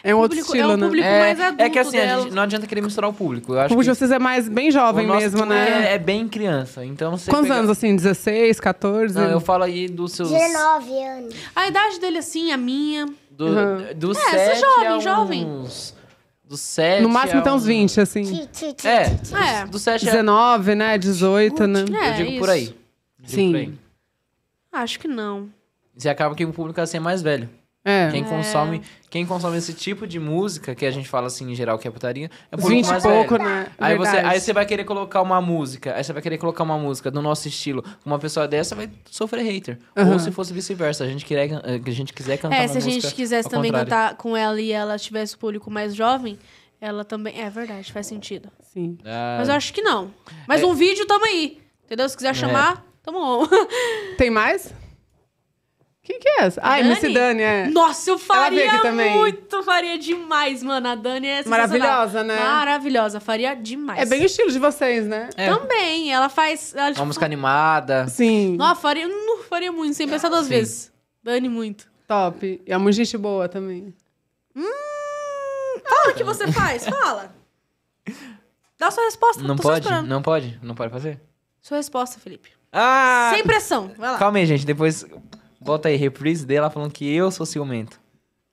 É um outro estilo, é um né? público é, mais adulto É que assim, a gente, não adianta querer misturar o público. Eu acho O de que vocês é mais bem jovem mesmo, né? É, é bem criança, então você Quantos pega- anos, assim? 16, 14? Não, eu falo aí dos seus... 19 anos. A idade dele, assim, a minha. Do, Uhum. Dos É, você é jovem, a jovem. Do 7 No máximo até uns 20, assim. Ti, ti, é, é, do 7 19, né? 18, né? É, eu digo por aí. Sim. Acho que não. Você acaba que o público assim é mais velho. É. Quem, consome, é. quem consome esse tipo de música, que a gente fala assim em geral que é putaria, é público 20 mais pouco, velho. né? Aí você, aí você vai querer colocar uma música, aí você vai querer colocar uma música do nosso estilo. Uma pessoa dessa vai sofrer hater. Uhum. Ou se fosse vice-versa, a gente eh, a gente quiser cantar é, uma música. É, se a gente quisesse também contrário. cantar com ela e ela tivesse público mais jovem, ela também. É verdade, faz sentido. Sim. Ah. Mas eu acho que não. Mas é. um vídeo, tamo aí. Entendeu? Se quiser é. chamar, é. tamo on. Tem mais? Quem que é essa? Ai, ah, Dani? Dani, é. Nossa, eu faria muito, faria demais, mano. A Dani é Maravilhosa, né? Maravilhosa, faria demais. É bem o estilo de vocês, né? É. Também, ela faz... Ela, tipo, Uma música animada. Sim. Nossa, faria, não, faria muito, sem pensar duas Sim. vezes. Dani, muito. Top. E é muito gente boa também. Hum, fala o que você faz, fala. Dá a sua resposta. Não pode, não pode, não pode fazer. Sua resposta, Felipe. Ah! Sem pressão, vai lá. Calma aí, gente, depois... Bota aí, reprise dela falando que eu sou ciumento.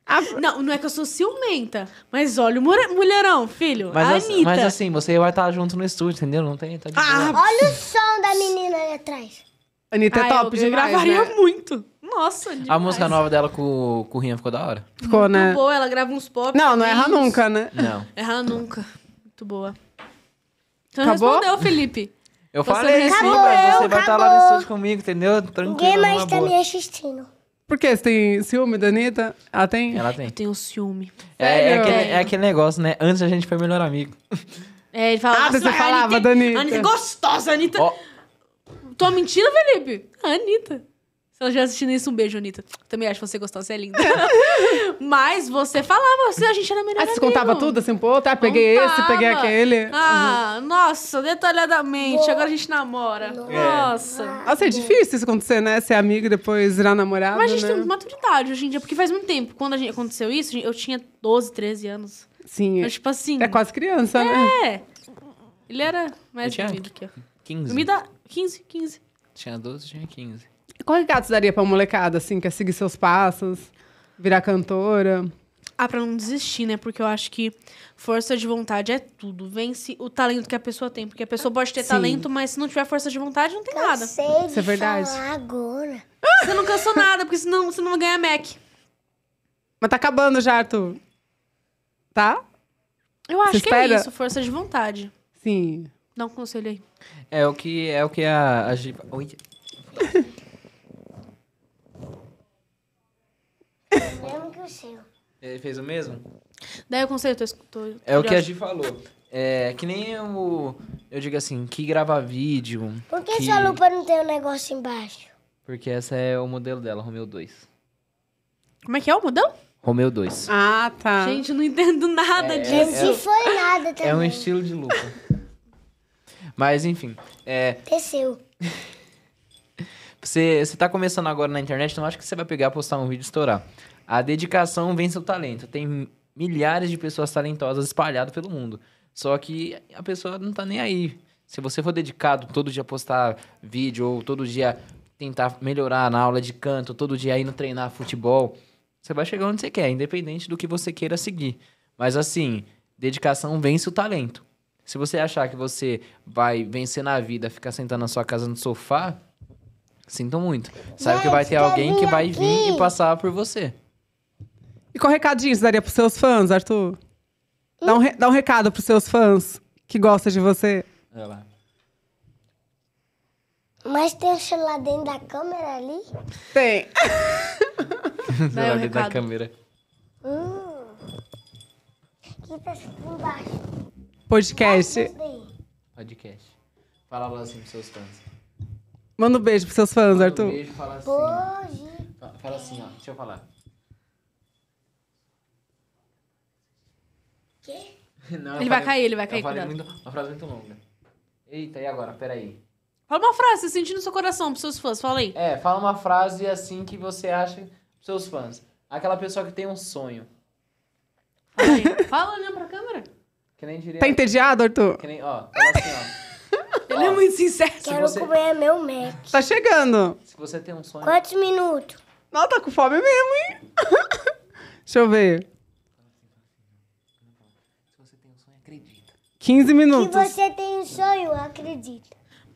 A... Não, não é que eu sou ciumenta, mas olha o mulherão, filho. Mas, a Anitta. mas assim, você vai estar tá junto no estúdio, entendeu? Não tem. Tá ah, olha o som da menina ali atrás. Anitta é top, eu, eu gravaria né? muito. Nossa, demais. A música nova dela com, com o Rian ficou da hora? Ficou, muito né? Muito boa, ela grava uns pop. Não, não erra nunca, né? Não. Erra nunca. Muito boa. Então Acabou? respondeu, Felipe. Eu você falei isso, acabou, mas você acabou. vai estar tá lá no estúdio comigo, entendeu? Tranquilo. Ninguém mais tá me assistindo. Por quê? Você tem ciúme da Anitta? Ela tem? Ela tem. Eu tenho ciúme. É, é, aquele, é aquele negócio, né? Antes a gente foi melhor amigo. É, ele falava. Ah, você falava, Anitta, Anitta. Anitta é gostosa, Anitta. Oh. Tô mentindo, Felipe? Ah, Anitta. Se ela estiver assistindo isso, um beijo, Anitta. Também acho você gostosa, você é linda. Mas você falava, a gente era melhor. Ah, você amigo. contava tudo assim, pô, tá, peguei contava. esse, peguei aquele. Ah, uhum. nossa, detalhadamente. Boa. Agora a gente namora. Nossa. É. Nossa, é difícil isso acontecer, né? Ser amigo e depois virar namorado. Mas a gente né? tem muita maturidade hoje em dia, porque faz muito tempo. Quando gente, aconteceu isso, eu tinha 12, 13 anos. Sim. Eu, tipo assim. É quase criança, é. né? É. Ele era mais eu que eu. 15. Me dá 15, 15. Tinha 12, tinha 15. Qual recado você daria pra molecada, assim, que é seguir seus passos, virar cantora? Ah, pra não desistir, né? Porque eu acho que força de vontade é tudo. Vence o talento que a pessoa tem. Porque a pessoa pode ter Sim. talento, mas se não tiver força de vontade, não tem Cansei nada. Sei Isso é verdade. agora. Você não cansou nada, porque senão você não ganha Mac. Mas tá acabando já, Arthur. Tá? Eu acho que é espera? é isso, força de vontade. Sim. Dá um conselho aí. É o que, é o, que a, a Gi... Mesmo que o seu. Ele fez o mesmo? Daí eu conselho, tô, tô É o que a Gi falou. É que nem o eu digo assim, que grava vídeo. Por que, que... sua lupa não tem um negócio embaixo? Porque essa é o modelo dela, Romeo 2. Como é que é o modelo? Romeo 2. Ah, tá. Gente, não entendo nada é, disso. Não é, foi nada também. É um estilo de lupa. Mas, enfim. É... Teceu. Você, você tá começando agora na internet, não acho que você vai pegar, postar um vídeo e estourar. A dedicação vence o talento. Tem milhares de pessoas talentosas espalhadas pelo mundo. Só que a pessoa não tá nem aí. Se você for dedicado todo dia postar vídeo ou todo dia tentar melhorar na aula de canto, todo dia indo treinar futebol, você vai chegar onde você quer, independente do que você queira seguir. Mas assim, dedicação vence o talento. Se você achar que você vai vencer na vida, ficar sentado na sua casa no sofá, Sinto muito. Sabe que vai ter tá alguém que vai vir e passar por você. E qual recadinho você daria pros seus fãs, Arthur? Dá um, re- dá um recado pros seus fãs que gostam de você. Olha lá. Mas tem um celular dentro da câmera ali? Tem. Vai o Olha da câmera. Hum. Que tá embaixo. Podcast. Podcast. Fala lá assim pros seus fãs. Manda um beijo pros seus fãs, Manda Arthur. Um beijo, fala assim. fala assim, ó. Deixa eu falar. Quê? Não, ele vai cair, ele vai cair. Eu muito, uma frase muito longa. Eita, e agora? Peraí. Fala uma frase, você sente no seu coração pros seus fãs, fala aí. É, fala uma frase assim que você acha pros seus fãs. Aquela pessoa que tem um sonho. Fala, fala olhando pra câmera. Que nem direito. Tá entediado, Arthur? Que nem, ó, fala assim, ó. Ele é muito sincero. Quero você... comer meu Mac. Tá chegando. Se você tem um sonho. Quantos minutos? Não, tá com fome mesmo, hein? Deixa eu ver. 15 minutos. Se você tem um sonho, acredita.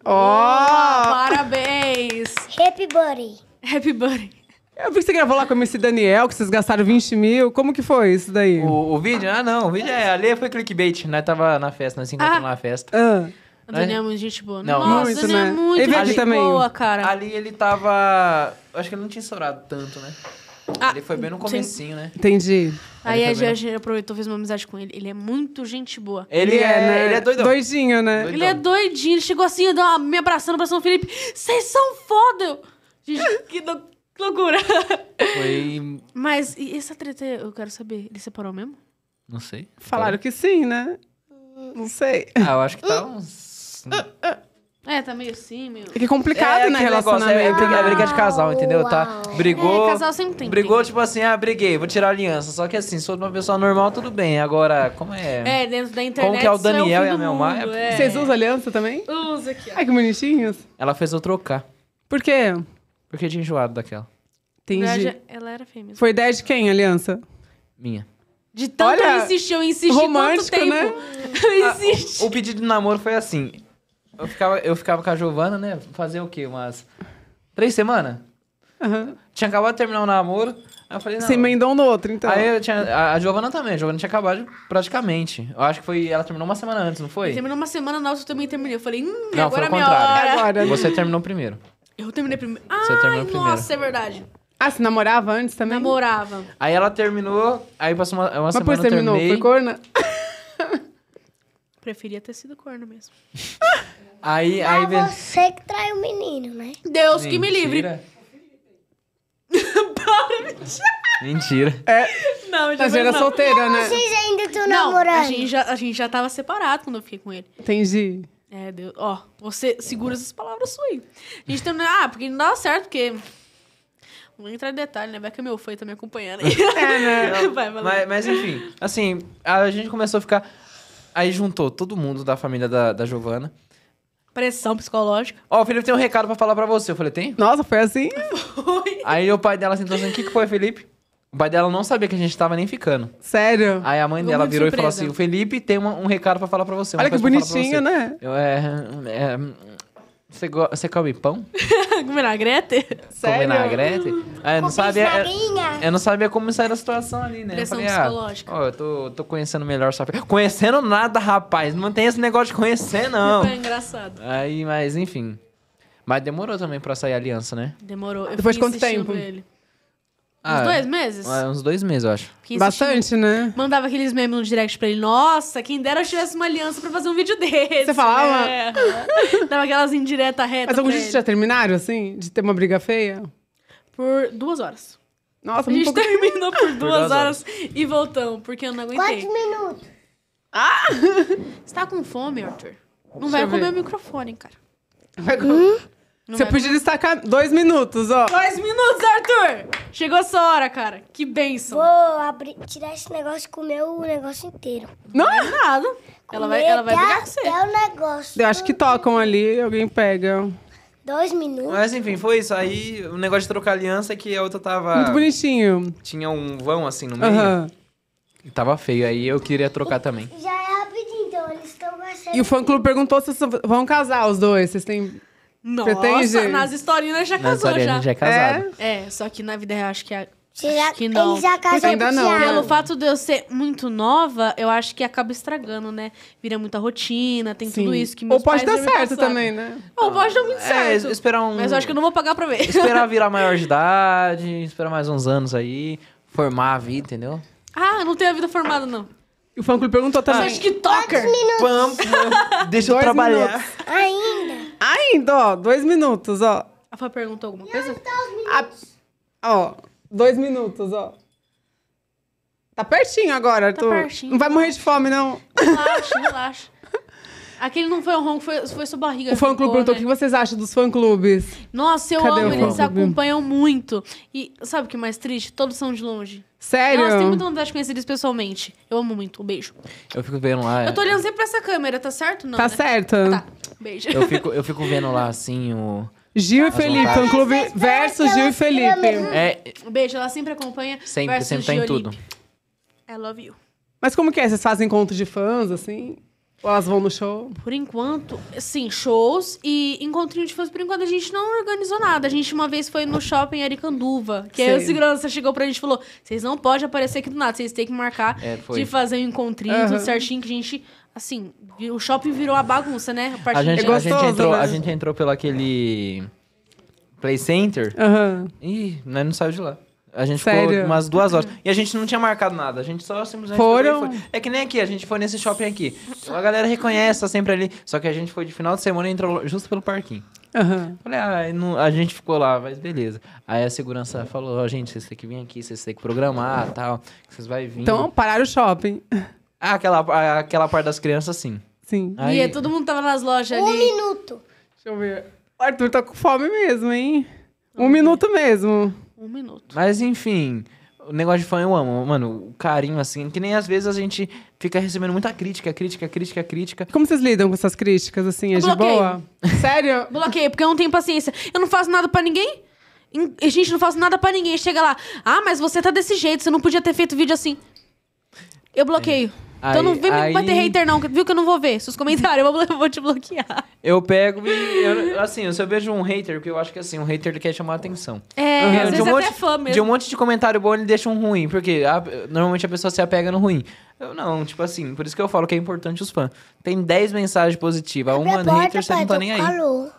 Oh! oh parabéns! Happy Buddy. Happy Buddy. Eu vi que você gravou lá com o MC Daniel, que vocês gastaram 20 mil. Como que foi isso daí? O, o vídeo? Ah, não. O vídeo é... Ali foi clickbait. Nós tava na festa, nós se encontramos ah. na festa. Ah. Antônio é? é, muito gente boa. Né? Não, Nossa, muito, é né? é muito ele gente também. boa, cara. Ali ele tava... Acho que ele não tinha estourado tanto, né? Ah, ele foi bem no comecinho, sim. né? Entendi. Aí a gente no... aproveitou, fez uma amizade com ele. Ele é muito gente boa. Ele, ele é, é né? Ele é doidão. Doidinho, né? Doidão. Ele é doidinho. Ele chegou assim, me abraçando, abraçando o Felipe. Vocês são foda! Gente, que, do... loucura. Foi... Mas essa treta, eu quero saber. Ele separou mesmo? Não sei. Falaram que sim, né? Não sei. Ah, eu acho que tá uns assim. É, é, tá meio assim, meio. É que é complicado, é, né, relacionamento. Negócio, é, é, né? briga de casal, entendeu? Tá, Uau. Tá? Brigou. É, casal sempre tem. Brigou, briga. tipo assim, ah, briguei, vou tirar a aliança. Só que assim, sou uma pessoa normal, tudo bem. Agora, como é? É, dentro da internet. Como que é o é Daniel e a Melmar? É, é. Vocês usam aliança também? Usa aqui, ó. Ai, que bonitinhos. Ela fez eu trocar. Por quê? Porque tinha enjoado daquela. Entendi. ela era fêmea. Foi ideia de quem, aliança? Minha. De tanto Olha, eu insistir, eu insisti romântico, né? tempo. Né? eu insisti. Ah, o, o pedido de namoro foi assim eu ficava, eu ficava com a Giovana, né? Fazer o quê? Umas três semanas? Uhum. Tinha acabado de terminar o namoro. Aí eu falei, não. Você emendou no outro, então. Aí tinha, a Giovana também, a Giovana tinha acabado praticamente. Eu acho que foi. Ela terminou uma semana antes, não foi? Terminou uma semana, nossa, eu também terminei. Eu falei, hum, não, agora foi o é contrário. Agora. Você terminou primeiro. Eu terminei primeiro. Você Ai, terminou primeiro. Nossa, é verdade. Ah, você namorava antes também? Namorava. Aí ela terminou, aí passou uma, uma Mas semana. Mas depois terminou, terminei. foi corna? Preferia ter sido corno mesmo. aí, ah, aí... você que traiu o menino, né? Deus que me livre. Mentira. Para, mentira. Mentira. É. Não, já Mas era não. solteira, né? Não, ainda estão namorando. A gente, já, a gente já tava separado quando eu fiquei com ele. Entendi. É, Deus. Ó, você segura essas palavras suas A gente tem. Ah, porque não dava certo, porque. Não vou entrar em detalhe, né? Vai que meu foi também me acompanhando aí. É, né? Vai, mas, mas enfim, assim, a gente começou a ficar. Aí juntou todo mundo da família da, da Giovana. Pressão psicológica. Ó, o Felipe tem um recado pra falar pra você. Eu falei, tem? Nossa, foi assim? Foi. Aí o pai dela sentou assim, o que, que foi, Felipe? O pai dela não sabia que a gente tava nem ficando. Sério? Aí a mãe dela virou surpresa. e falou assim: o Felipe tem uma- um recado pra falar pra você. Olha que bonitinho, né? Eu, é, é, você, go... você come pão? com vinagrete? Sério? Com vinagrete? Ah, eu, não sabia, eu, não sabia como sair da situação ali, né? Pressão eu falei, ah, psicológica. Ah, eu tô, tô conhecendo melhor só. Conhecendo nada, rapaz. Não tem esse negócio de conhecer, não. é engraçado. Aí, mas enfim. Mas demorou também pra sair a aliança, né? Demorou. Eu Depois de quanto tempo? Ele. Ah, uns dois meses? É, uns dois meses, eu acho. Bastante, né? Mandava aqueles memes no direct pra ele. Nossa, quem dera eu tivesse uma aliança pra fazer um vídeo desse. Você falava? É. Dava aquelas indiretas retas. Mas alguns dias já terminaram, assim? De ter uma briga feia? Por duas horas. Nossa, A gente pouco... terminou por duas, por duas horas, horas, e voltamos, porque eu não aguentei. Quatro minutos. Ah! Você tá com fome, Arthur? Não Deixa vai comer o microfone, cara. Vai comer. Hum? Não Você é, podia destacar dois minutos, ó. Dois minutos, Arthur! Chegou a sua hora, cara. Que benção. Vou abrir, tirar esse negócio e comer o negócio inteiro. Não é nada. Ela vai, ela vai brigar com você. É o negócio. Eu acho que tocam ali, alguém pega. Dois minutos. Mas enfim, foi isso. Aí o negócio de trocar aliança é que a outra tava. Muito bonitinho. Tinha um vão assim no meio. Uhum. E tava feio. Aí eu queria trocar também. Já é rapidinho, então eles estão gastando. E o fã clube perguntou se vão casar os dois. Vocês têm. Nossa, Pretende? nas historinhas já casou já. já é casado. É. é, só que na vida real acho que, a- já, que não. Ele já casou Ainda não. Pelo fato de eu ser muito nova, eu acho que acaba estragando, né? Vira muita rotina, tem tudo isso que meus Ou pode pais dar certo passaram. também, né? Ou pode dar muito é, certo. esperar um. Mas eu acho que eu não vou pagar pra ver. Esperar virar maior de idade, esperar mais uns anos aí, formar a vida, entendeu? Ah, eu não tenho a vida formada, não. E o fã clube perguntou também. Tá? Você toca? Dois minutos. pam, deixa eu trabalhar. Minutos. Ainda. Ainda, ó, dois minutos, ó. A Fã perguntou alguma coisa? Dois tá a... Ó, dois minutos, ó. Tá pertinho agora, tá Arthur. tá Pertinho. Não vai morrer de fome, não. Relaxa, relaxa. Aquele não foi um ronco, foi, foi sua barriga. O fã-clube perguntou né? o que vocês acham dos fã-clubes. Nossa, eu Cadê amo, eles acompanham muito. E sabe o que é mais triste? Todos são de longe. Sério? Nossa, tenho muita vontade de conhecer eles pessoalmente. Eu amo muito. Um beijo. Eu fico vendo lá. Eu tô é. olhando sempre pra essa câmera, tá certo? Não, tá né? certo. Ah, tá. Beijo. Eu fico, eu fico vendo lá, assim, o... Gil e Felipe, fã clube versus Gil e Felipe. É... Beijo, ela sempre acompanha. Sempre, sempre tá em tudo. I love you. Mas como que é? Vocês fazem encontros de fãs, assim? Ou elas vão no show? Por enquanto, sim, shows e encontrinho de fãs. Por enquanto, a gente não organizou nada. A gente uma vez foi no shopping Aricanduva, que sim. aí o segurança chegou pra gente e falou: vocês não podem aparecer aqui do nada, vocês têm que marcar é, de fazer um encontrinho, uhum. tudo certinho, que a gente assim, o shopping virou a bagunça, né? A, a gente, é gostoso, a, gente entrou, né? a gente entrou pelo aquele Play Center uhum. e né, não saiu de lá. A gente Sério? ficou umas duas horas. Uhum. E a gente não tinha marcado nada. A gente só simplesmente Foram? Foi. É que nem aqui, a gente foi nesse shopping aqui. A galera reconhece, tá sempre ali. Só que a gente foi de final de semana e entrou justo pelo parquinho. Uhum. Falei, ah, não, a gente ficou lá, mas beleza. Aí a segurança falou, ó, oh, gente, vocês têm que vir aqui, vocês têm que programar tal. Vocês vai vir. Então pararam o shopping. Ah, aquela, aquela parte das crianças, sim. Sim. Aí... E todo mundo tava nas lojas um ali. Um minuto. Deixa eu ver. O Arthur tá com fome mesmo, hein? Um okay. minuto mesmo. Um minuto. Mas enfim, o negócio de fã eu amo. Mano, o carinho, assim, que nem às vezes a gente fica recebendo muita crítica, crítica, crítica, crítica. Como vocês lidam com essas críticas, assim? É eu de boa? Sério? bloqueio, porque eu não tenho paciência. Eu não faço nada para ninguém. A gente não faz nada para ninguém. Chega lá, ah, mas você tá desse jeito, você não podia ter feito vídeo assim. Eu bloqueio. É. Então não vem aí, me bater hater, não, viu que eu não vou ver seus comentários, eu vou, te bloquear. Eu pego e. Eu, assim, se eu vejo um hater, porque eu acho que assim, um hater ele quer chamar a atenção. É, uhum. às vezes um monte, até fã mesmo. De um monte de comentário bom, ele deixa um ruim, porque a, normalmente a pessoa se apega no ruim. Eu não, tipo assim, por isso que eu falo que é importante os fãs. Tem 10 mensagens positivas, uma no hater, você não tá nem aí. Calor.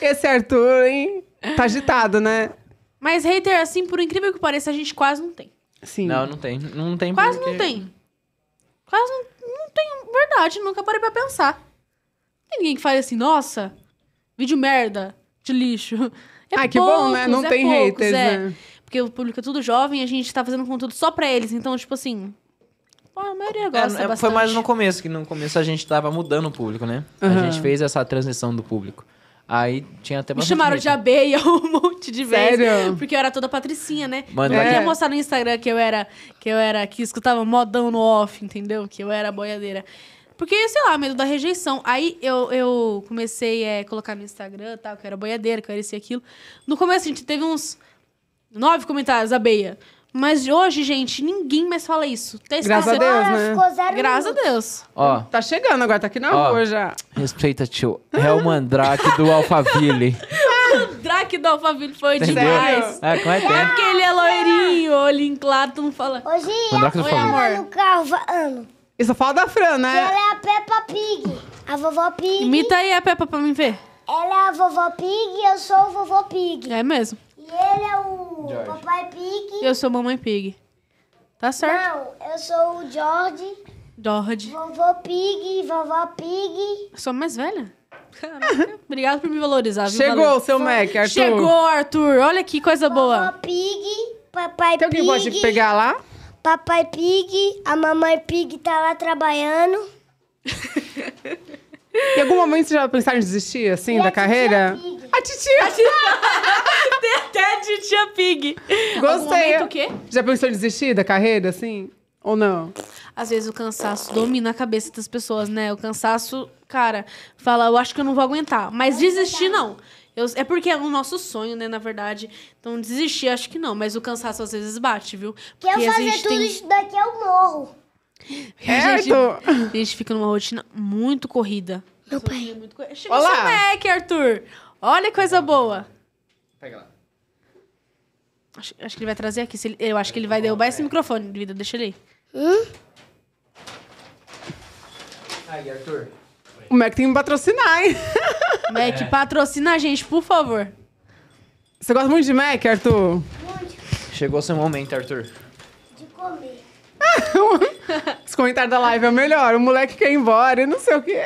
Esse Arthur, hein? Tá agitado, né? Mas hater, assim, por incrível que pareça, a gente quase não tem. Sim. Não, não tem. Não tem Quase porque... não tem. Quase não, não tem. Verdade, nunca parei pra pensar. Não tem ninguém que fale assim, nossa, vídeo merda, de lixo. É ah, poucos, que bom, né? Não é tem poucos, haters, é. né? Porque o público é tudo jovem e a gente tá fazendo conteúdo só pra eles. Então, tipo assim, a maioria é, gosta é, bastante. Foi mais no começo, que no começo a gente tava mudando o público, né? Uhum. A gente fez essa transição do público. Aí tinha até Me chamaram de abeia um monte de vezes. Sério? Porque eu era toda patricinha, né? Mano, eu é. queria mostrar no Instagram que eu era, que eu era, que escutava modão no off, entendeu? Que eu era boiadeira. Porque, sei lá, medo da rejeição. Aí eu, eu comecei a é, colocar no Instagram tal, que eu era boiadeira, que eu era isso e aquilo. No começo, a gente teve uns nove comentários, abeia. Mas hoje, gente, ninguém mais fala isso. Tem tá Graças a Deus, ah, né? Ficou zero Graças a Deus. Ó, Tá chegando agora, tá aqui na Ó. rua já. respeita, tio. É o Mandrake do Alphaville. O do Alphaville foi Entendeu? demais. É, como é que É porque ele é loirinho, olhinho claro, tu não fala. Hoje Mandar que eu eu no carro falando. fala da Fran, né? Ela é a Peppa Pig. A vovó Pig. Imita aí a Peppa pra mim ver. Ela é a vovó Pig e eu sou o vovô Pig. É mesmo ele é o George. Papai Pig. Eu sou Mamãe Pig. Tá certo? Não, eu sou o George. George. Vovô Pig, vovó Pig. Eu sou mais velha? Caraca, obrigado por me valorizar, viu? Chegou o seu Mac, Arthur. Chegou, Arthur. Olha que coisa vovó boa. Vovó Pig, Papai Tem Pig. Tem alguém pode pegar lá? Papai Pig, a Mamãe Pig tá lá trabalhando. Em algum momento você já pensaram em desistir, assim, e da a carreira? Titia a titia! A titia... Até a titia Pig. Gostei. momento, o quê? Já pensou em desistir da carreira, assim? Ou não? Às vezes o cansaço domina a cabeça das pessoas, né? O cansaço, cara, fala, eu acho que eu não vou aguentar. Mas desistir, não. Eu, é porque é o nosso sonho, né, na verdade. Então, desistir, acho que não. Mas o cansaço às vezes bate, viu? Porque eu fazer tudo tem... isso daqui, eu morro. A é, gente, então. a gente fica numa rotina muito corrida. Meu pai. É muito... Chega Olá. seu Mac, Arthur. Olha que coisa boa. Pega lá. Acho, acho, que ele vai trazer aqui. Ele, eu acho que ele vai derrubar esse microfone, vida. Deixa ele aí. Hum? Aí, Arthur. O Mac tem que me patrocinar, hein? Mac, é. patrocina a gente, por favor. Você gosta muito de Mac, Arthur? Muito. Chegou seu momento, Arthur. De comer. Esse comentário da live é o melhor. O moleque quer ir embora e não sei o quê.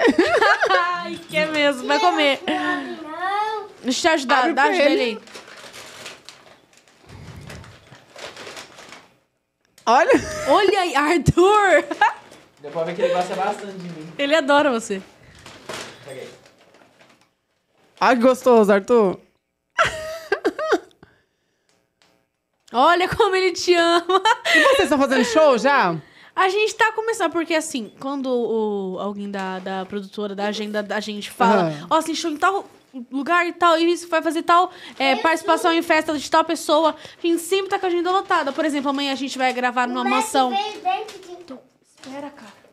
Ai, quer mesmo. Vai comer. Deixa eu te ajudar. Abre Dá ajuda ele. aí. Olha. Olha aí, Arthur. Deu pra ver que ele gosta bastante de mim. Ele adora você. Peguei. Ai, que gostoso, Arthur. Olha como ele te ama. E vocês estão fazendo show já? A gente tá começando, porque assim, quando o, alguém da, da produtora, da agenda da gente fala, ó, uhum. Oh, show em tal lugar e tal, e isso vai fazer tal é, participação em festa de tal pessoa. A gente sempre tá com a agenda lotada. Por exemplo, amanhã a gente vai gravar numa mansão. Então, espera, cara.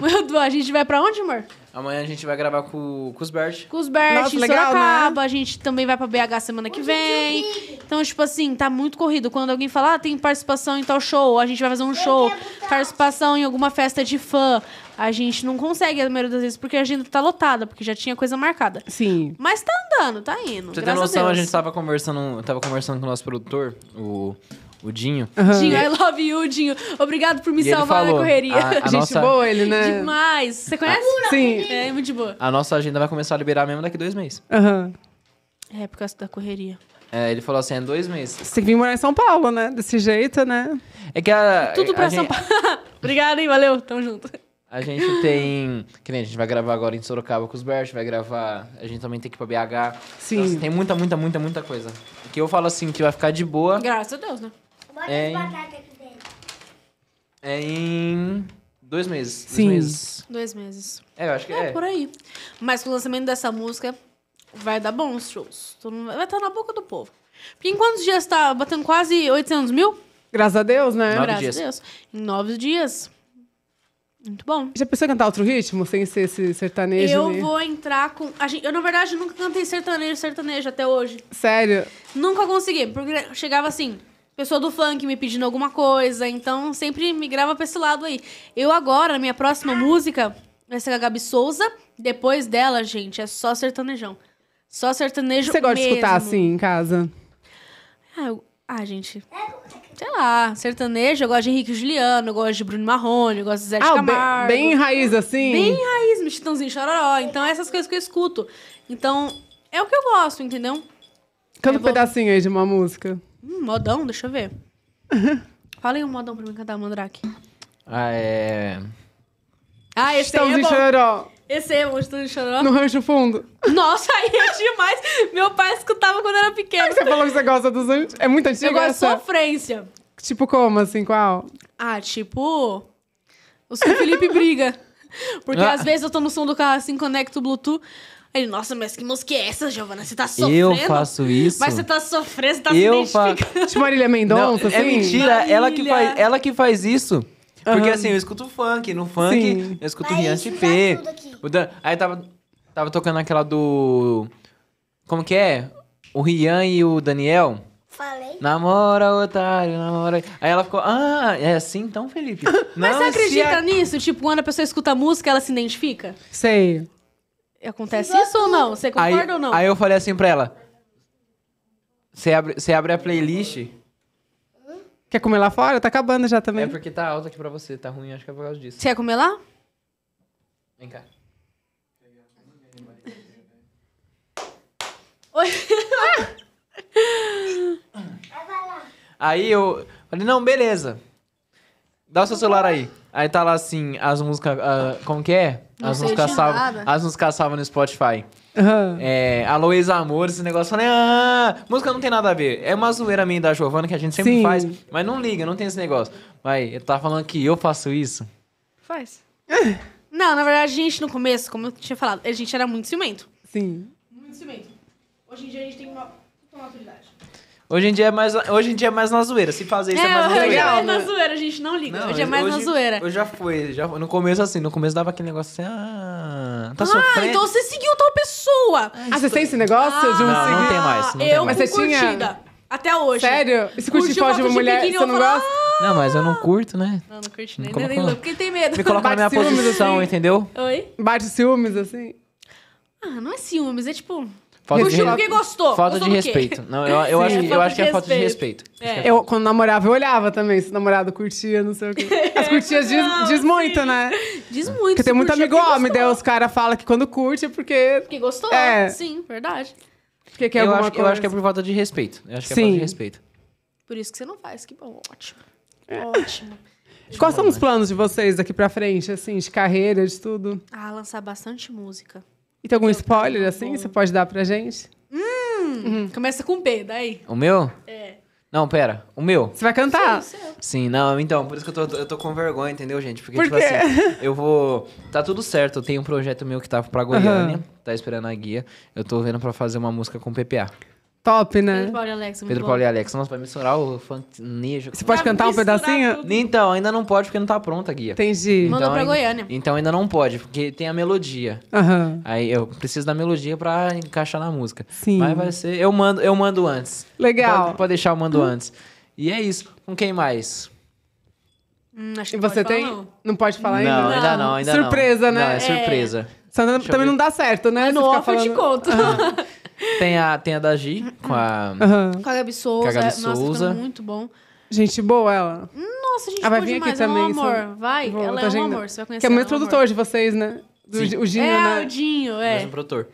Meu, a gente vai pra onde, amor? Amanhã a gente vai gravar com, com os Bert. Com os Bert, Nossa, legal, né? Sorocaba. Né? A gente também vai pra BH semana que vem. Então, tipo assim, tá muito corrido. Quando alguém fala, ah, tem participação em tal show, a gente vai fazer um show, participação em alguma festa de fã. A gente não consegue, a maioria das vezes, porque a agenda tá lotada, porque já tinha coisa marcada. Sim. Mas tá andando, tá indo. Você tem noção, a, a, gente tava conversando, tava conversando com o nosso produtor, o o Dinho. Uhum. Dinho, I love you, Dinho. Obrigado por me e salvar falou, na correria. A, a gente nossa... boa ele, né? Demais. Você conhece? A... Ah, Sim. É, muito de boa. A nossa agenda vai começar a liberar mesmo daqui dois meses. Aham. Uhum. É, por causa da correria. É, ele falou assim, é dois meses. Você tem que vir morar em São Paulo, né? Desse jeito, né? É que a... Tudo pra a São gente... Paulo. Obrigado, hein? Valeu. Tamo junto. A gente tem. Que nem a gente vai gravar agora em Sorocaba com os Bert, vai gravar. A gente também tem que ir pra BH. Sim. Então, assim, tem muita, muita, muita, muita coisa. Que eu falo assim, que vai ficar de boa. Graças a Deus, né? Bota é as batatas aqui dentro. É em. Dois meses. Sim. Dois meses. Dois meses. É, eu acho que é. É por aí. Mas o lançamento dessa música vai dar bons shows. Vai estar na boca do povo. Porque em quantos dias tá batendo quase 800 mil? Graças a Deus, né? Nove Graças dias. a Deus. Em nove dias. Muito bom. Já pensou em cantar outro ritmo sem ser esse sertanejo? Eu ali? vou entrar com. A gente, eu, na verdade, nunca cantei sertanejo, sertanejo até hoje. Sério? Nunca consegui, porque chegava assim pessoa do funk me pedindo alguma coisa. Então sempre me grava pra esse lado aí. Eu agora, minha próxima música vai ser a Gabi Souza. Depois dela, gente, é só sertanejão. Só sertanejo Você gosta mesmo. de escutar assim em casa? Ah, eu... ah, gente. Sei lá, sertanejo, eu gosto de Henrique Juliano, eu gosto de Bruno Marrone, eu gosto de Zé de ah, Camargo. Bem, bem raiz, assim? Bem raiz, mexitãozinho, chororó. Então, é essas coisas que eu escuto. Então, é o que eu gosto, entendeu? Canta um vou... pedacinho aí de uma música. Hum, modão, deixa eu ver. Uhum. Fala aí um modão pra mim cantar Mandrake. Ah, é. Ah, esse Estamos aí é em bom. Esse aí é bom, Estamos em No Rancho Fundo. Nossa, aí é demais. Meu pai escutava quando era pequeno. Ah, você falou que você gosta dos antigos. É muito antigo Eu gosto de sofrência. Tipo como, assim, qual? Ah, tipo... o seu Felipe briga. Porque Ah. às vezes eu tô no som do carro assim, conecto o Bluetooth. Aí ele, nossa, mas que música é essa, Giovana? Você tá sofrendo? Eu faço isso. Mas você tá sofrendo, você tá eu se identificando. Fa... Tipo Marília Mendonça, é assim? É mentira, Marília. ela que, faz, ela que faz isso. Uhum. Porque assim, eu escuto funk, no funk Sim. eu escuto Rian P. É Dan... Aí tava, tava tocando aquela do... Como que é? O Rian e o Daniel... Falei. Namora, otário, namora. Aí ela ficou, ah, é assim então, Felipe? Mas você acredita a... nisso? Tipo, quando a pessoa escuta a música, ela se identifica? Sei. Acontece Exato. isso ou não? Você concorda aí, ou não? Aí eu falei assim pra ela. Você abre, você abre a playlist. Quer comer lá fora? Tá acabando já também. É porque tá alto aqui pra você, tá ruim, acho que é por causa disso. Você quer comer lá? Vem cá. Oi. aí eu falei, não, beleza. Dá o seu celular aí. Aí tá lá assim, as músicas. Uh, ah, como que é? Não as músicas, salva, as músicas salvas no Spotify. Uhum. É, Alô, amor esse negócio. Né? Ah, música não tem nada a ver. É uma zoeira minha da Giovana que a gente sempre Sim. faz, mas não liga, não tem esse negócio. Mas ele tá falando que eu faço isso? Faz. não, na verdade, a gente no começo, como eu tinha falado, a gente era muito ciumento. Sim. Muito ciumento. Hoje em dia a gente tem uma, uma maturidade. Hoje em dia é mais, hoje em dia é mais na zoeira. Se fazer isso é, é, é mais na zoeira. Legal, é na zoeira, a gente não liga. Não, hoje é mais hoje, na zoeira. Eu já fui, já no começo assim, no começo dava aquele negócio assim, ah, tá ah, sofrendo. então você seguiu tal pessoa. Ah, ah você tem esse negócio ah, de um não, não tem mais, não eu tem mais. Mas você tinha Até hoje. Sério? E se curtir foto de uma mulher, você não gosta? Não, mas eu não ah. curto, né? Não, não curto nem, nem, nem porque tem medo. Me coloca na minha posição, assim? entendeu? Oi? Bate ciúmes, assim? Ah, não é ciúmes, é tipo... Falta de re... porque gostou. Falta gostou de respeito. Não, eu, eu, acho, que, eu acho que é falta de respeito. É. Eu, quando namorava, eu olhava também se o namorado curtia, não sei o quê. As curtidas diz, diz, muito, né? Diz muito. Porque tem muito amigo homem, daí os caras falam que quando curte é porque. Porque gostou. É. Sim, verdade. Porque quer eu acho, é coisa. Eu acho que é por falta de respeito. Eu acho que Sim. é falta de respeito. Por isso que você não faz, que bom. Ótimo. É. Ótimo. Quais são os né? planos de vocês daqui pra frente, assim, de carreira, de tudo? Ah, lançar bastante música tem algum spoiler assim? Você pode dar pra gente? Hum, uhum. Começa com P, daí. O meu? É. Não, pera. O meu. Você vai cantar? Sim, Sim, não, então, por isso que eu tô, eu tô com vergonha, entendeu, gente? Porque, por tipo assim, quê? assim, eu vou. Tá tudo certo, eu tenho um projeto meu que tava tá pra Goiânia, uhum. tá esperando a guia. Eu tô vendo pra fazer uma música com PPA. Top, né? Pedro Paulo e Alex. Pedro Paulo e Alex. Nossa, vai misturar o funk nejo. Você pode cantar um pedacinho? Tudo. Então, ainda não pode porque não tá pronta a guia. Entendi. Então, Mandou pra Goiânia. Então ainda não pode, porque tem a melodia. Uhum. Aí eu preciso da melodia pra encaixar na música. Sim. Mas vai ser. Eu mando, eu mando antes. Legal. Pode, pode deixar, eu mando antes. E é isso. Com quem mais? Hum, acho que e você tem? Falar, não. não. pode falar ainda? Não, ainda não, ainda surpresa, não. Surpresa, né? Não, é surpresa. É... também não dá certo, né? É no off falando... eu te conto. Uhum. Tem a, tem a dagi com a... Uhum. Com a Gabi Souza. Com a Gabi Nossa, Souza. muito bom. Gente boa ela. Nossa, gente ah, vai boa vir Aqui também, é um amor. Vai, Vou, ela é um amor. Você vai conhecer Que é muito é produtor de vocês, né? Do, é, né? o Dinho, é, né? É, o Dinho, é. O mesmo produtor.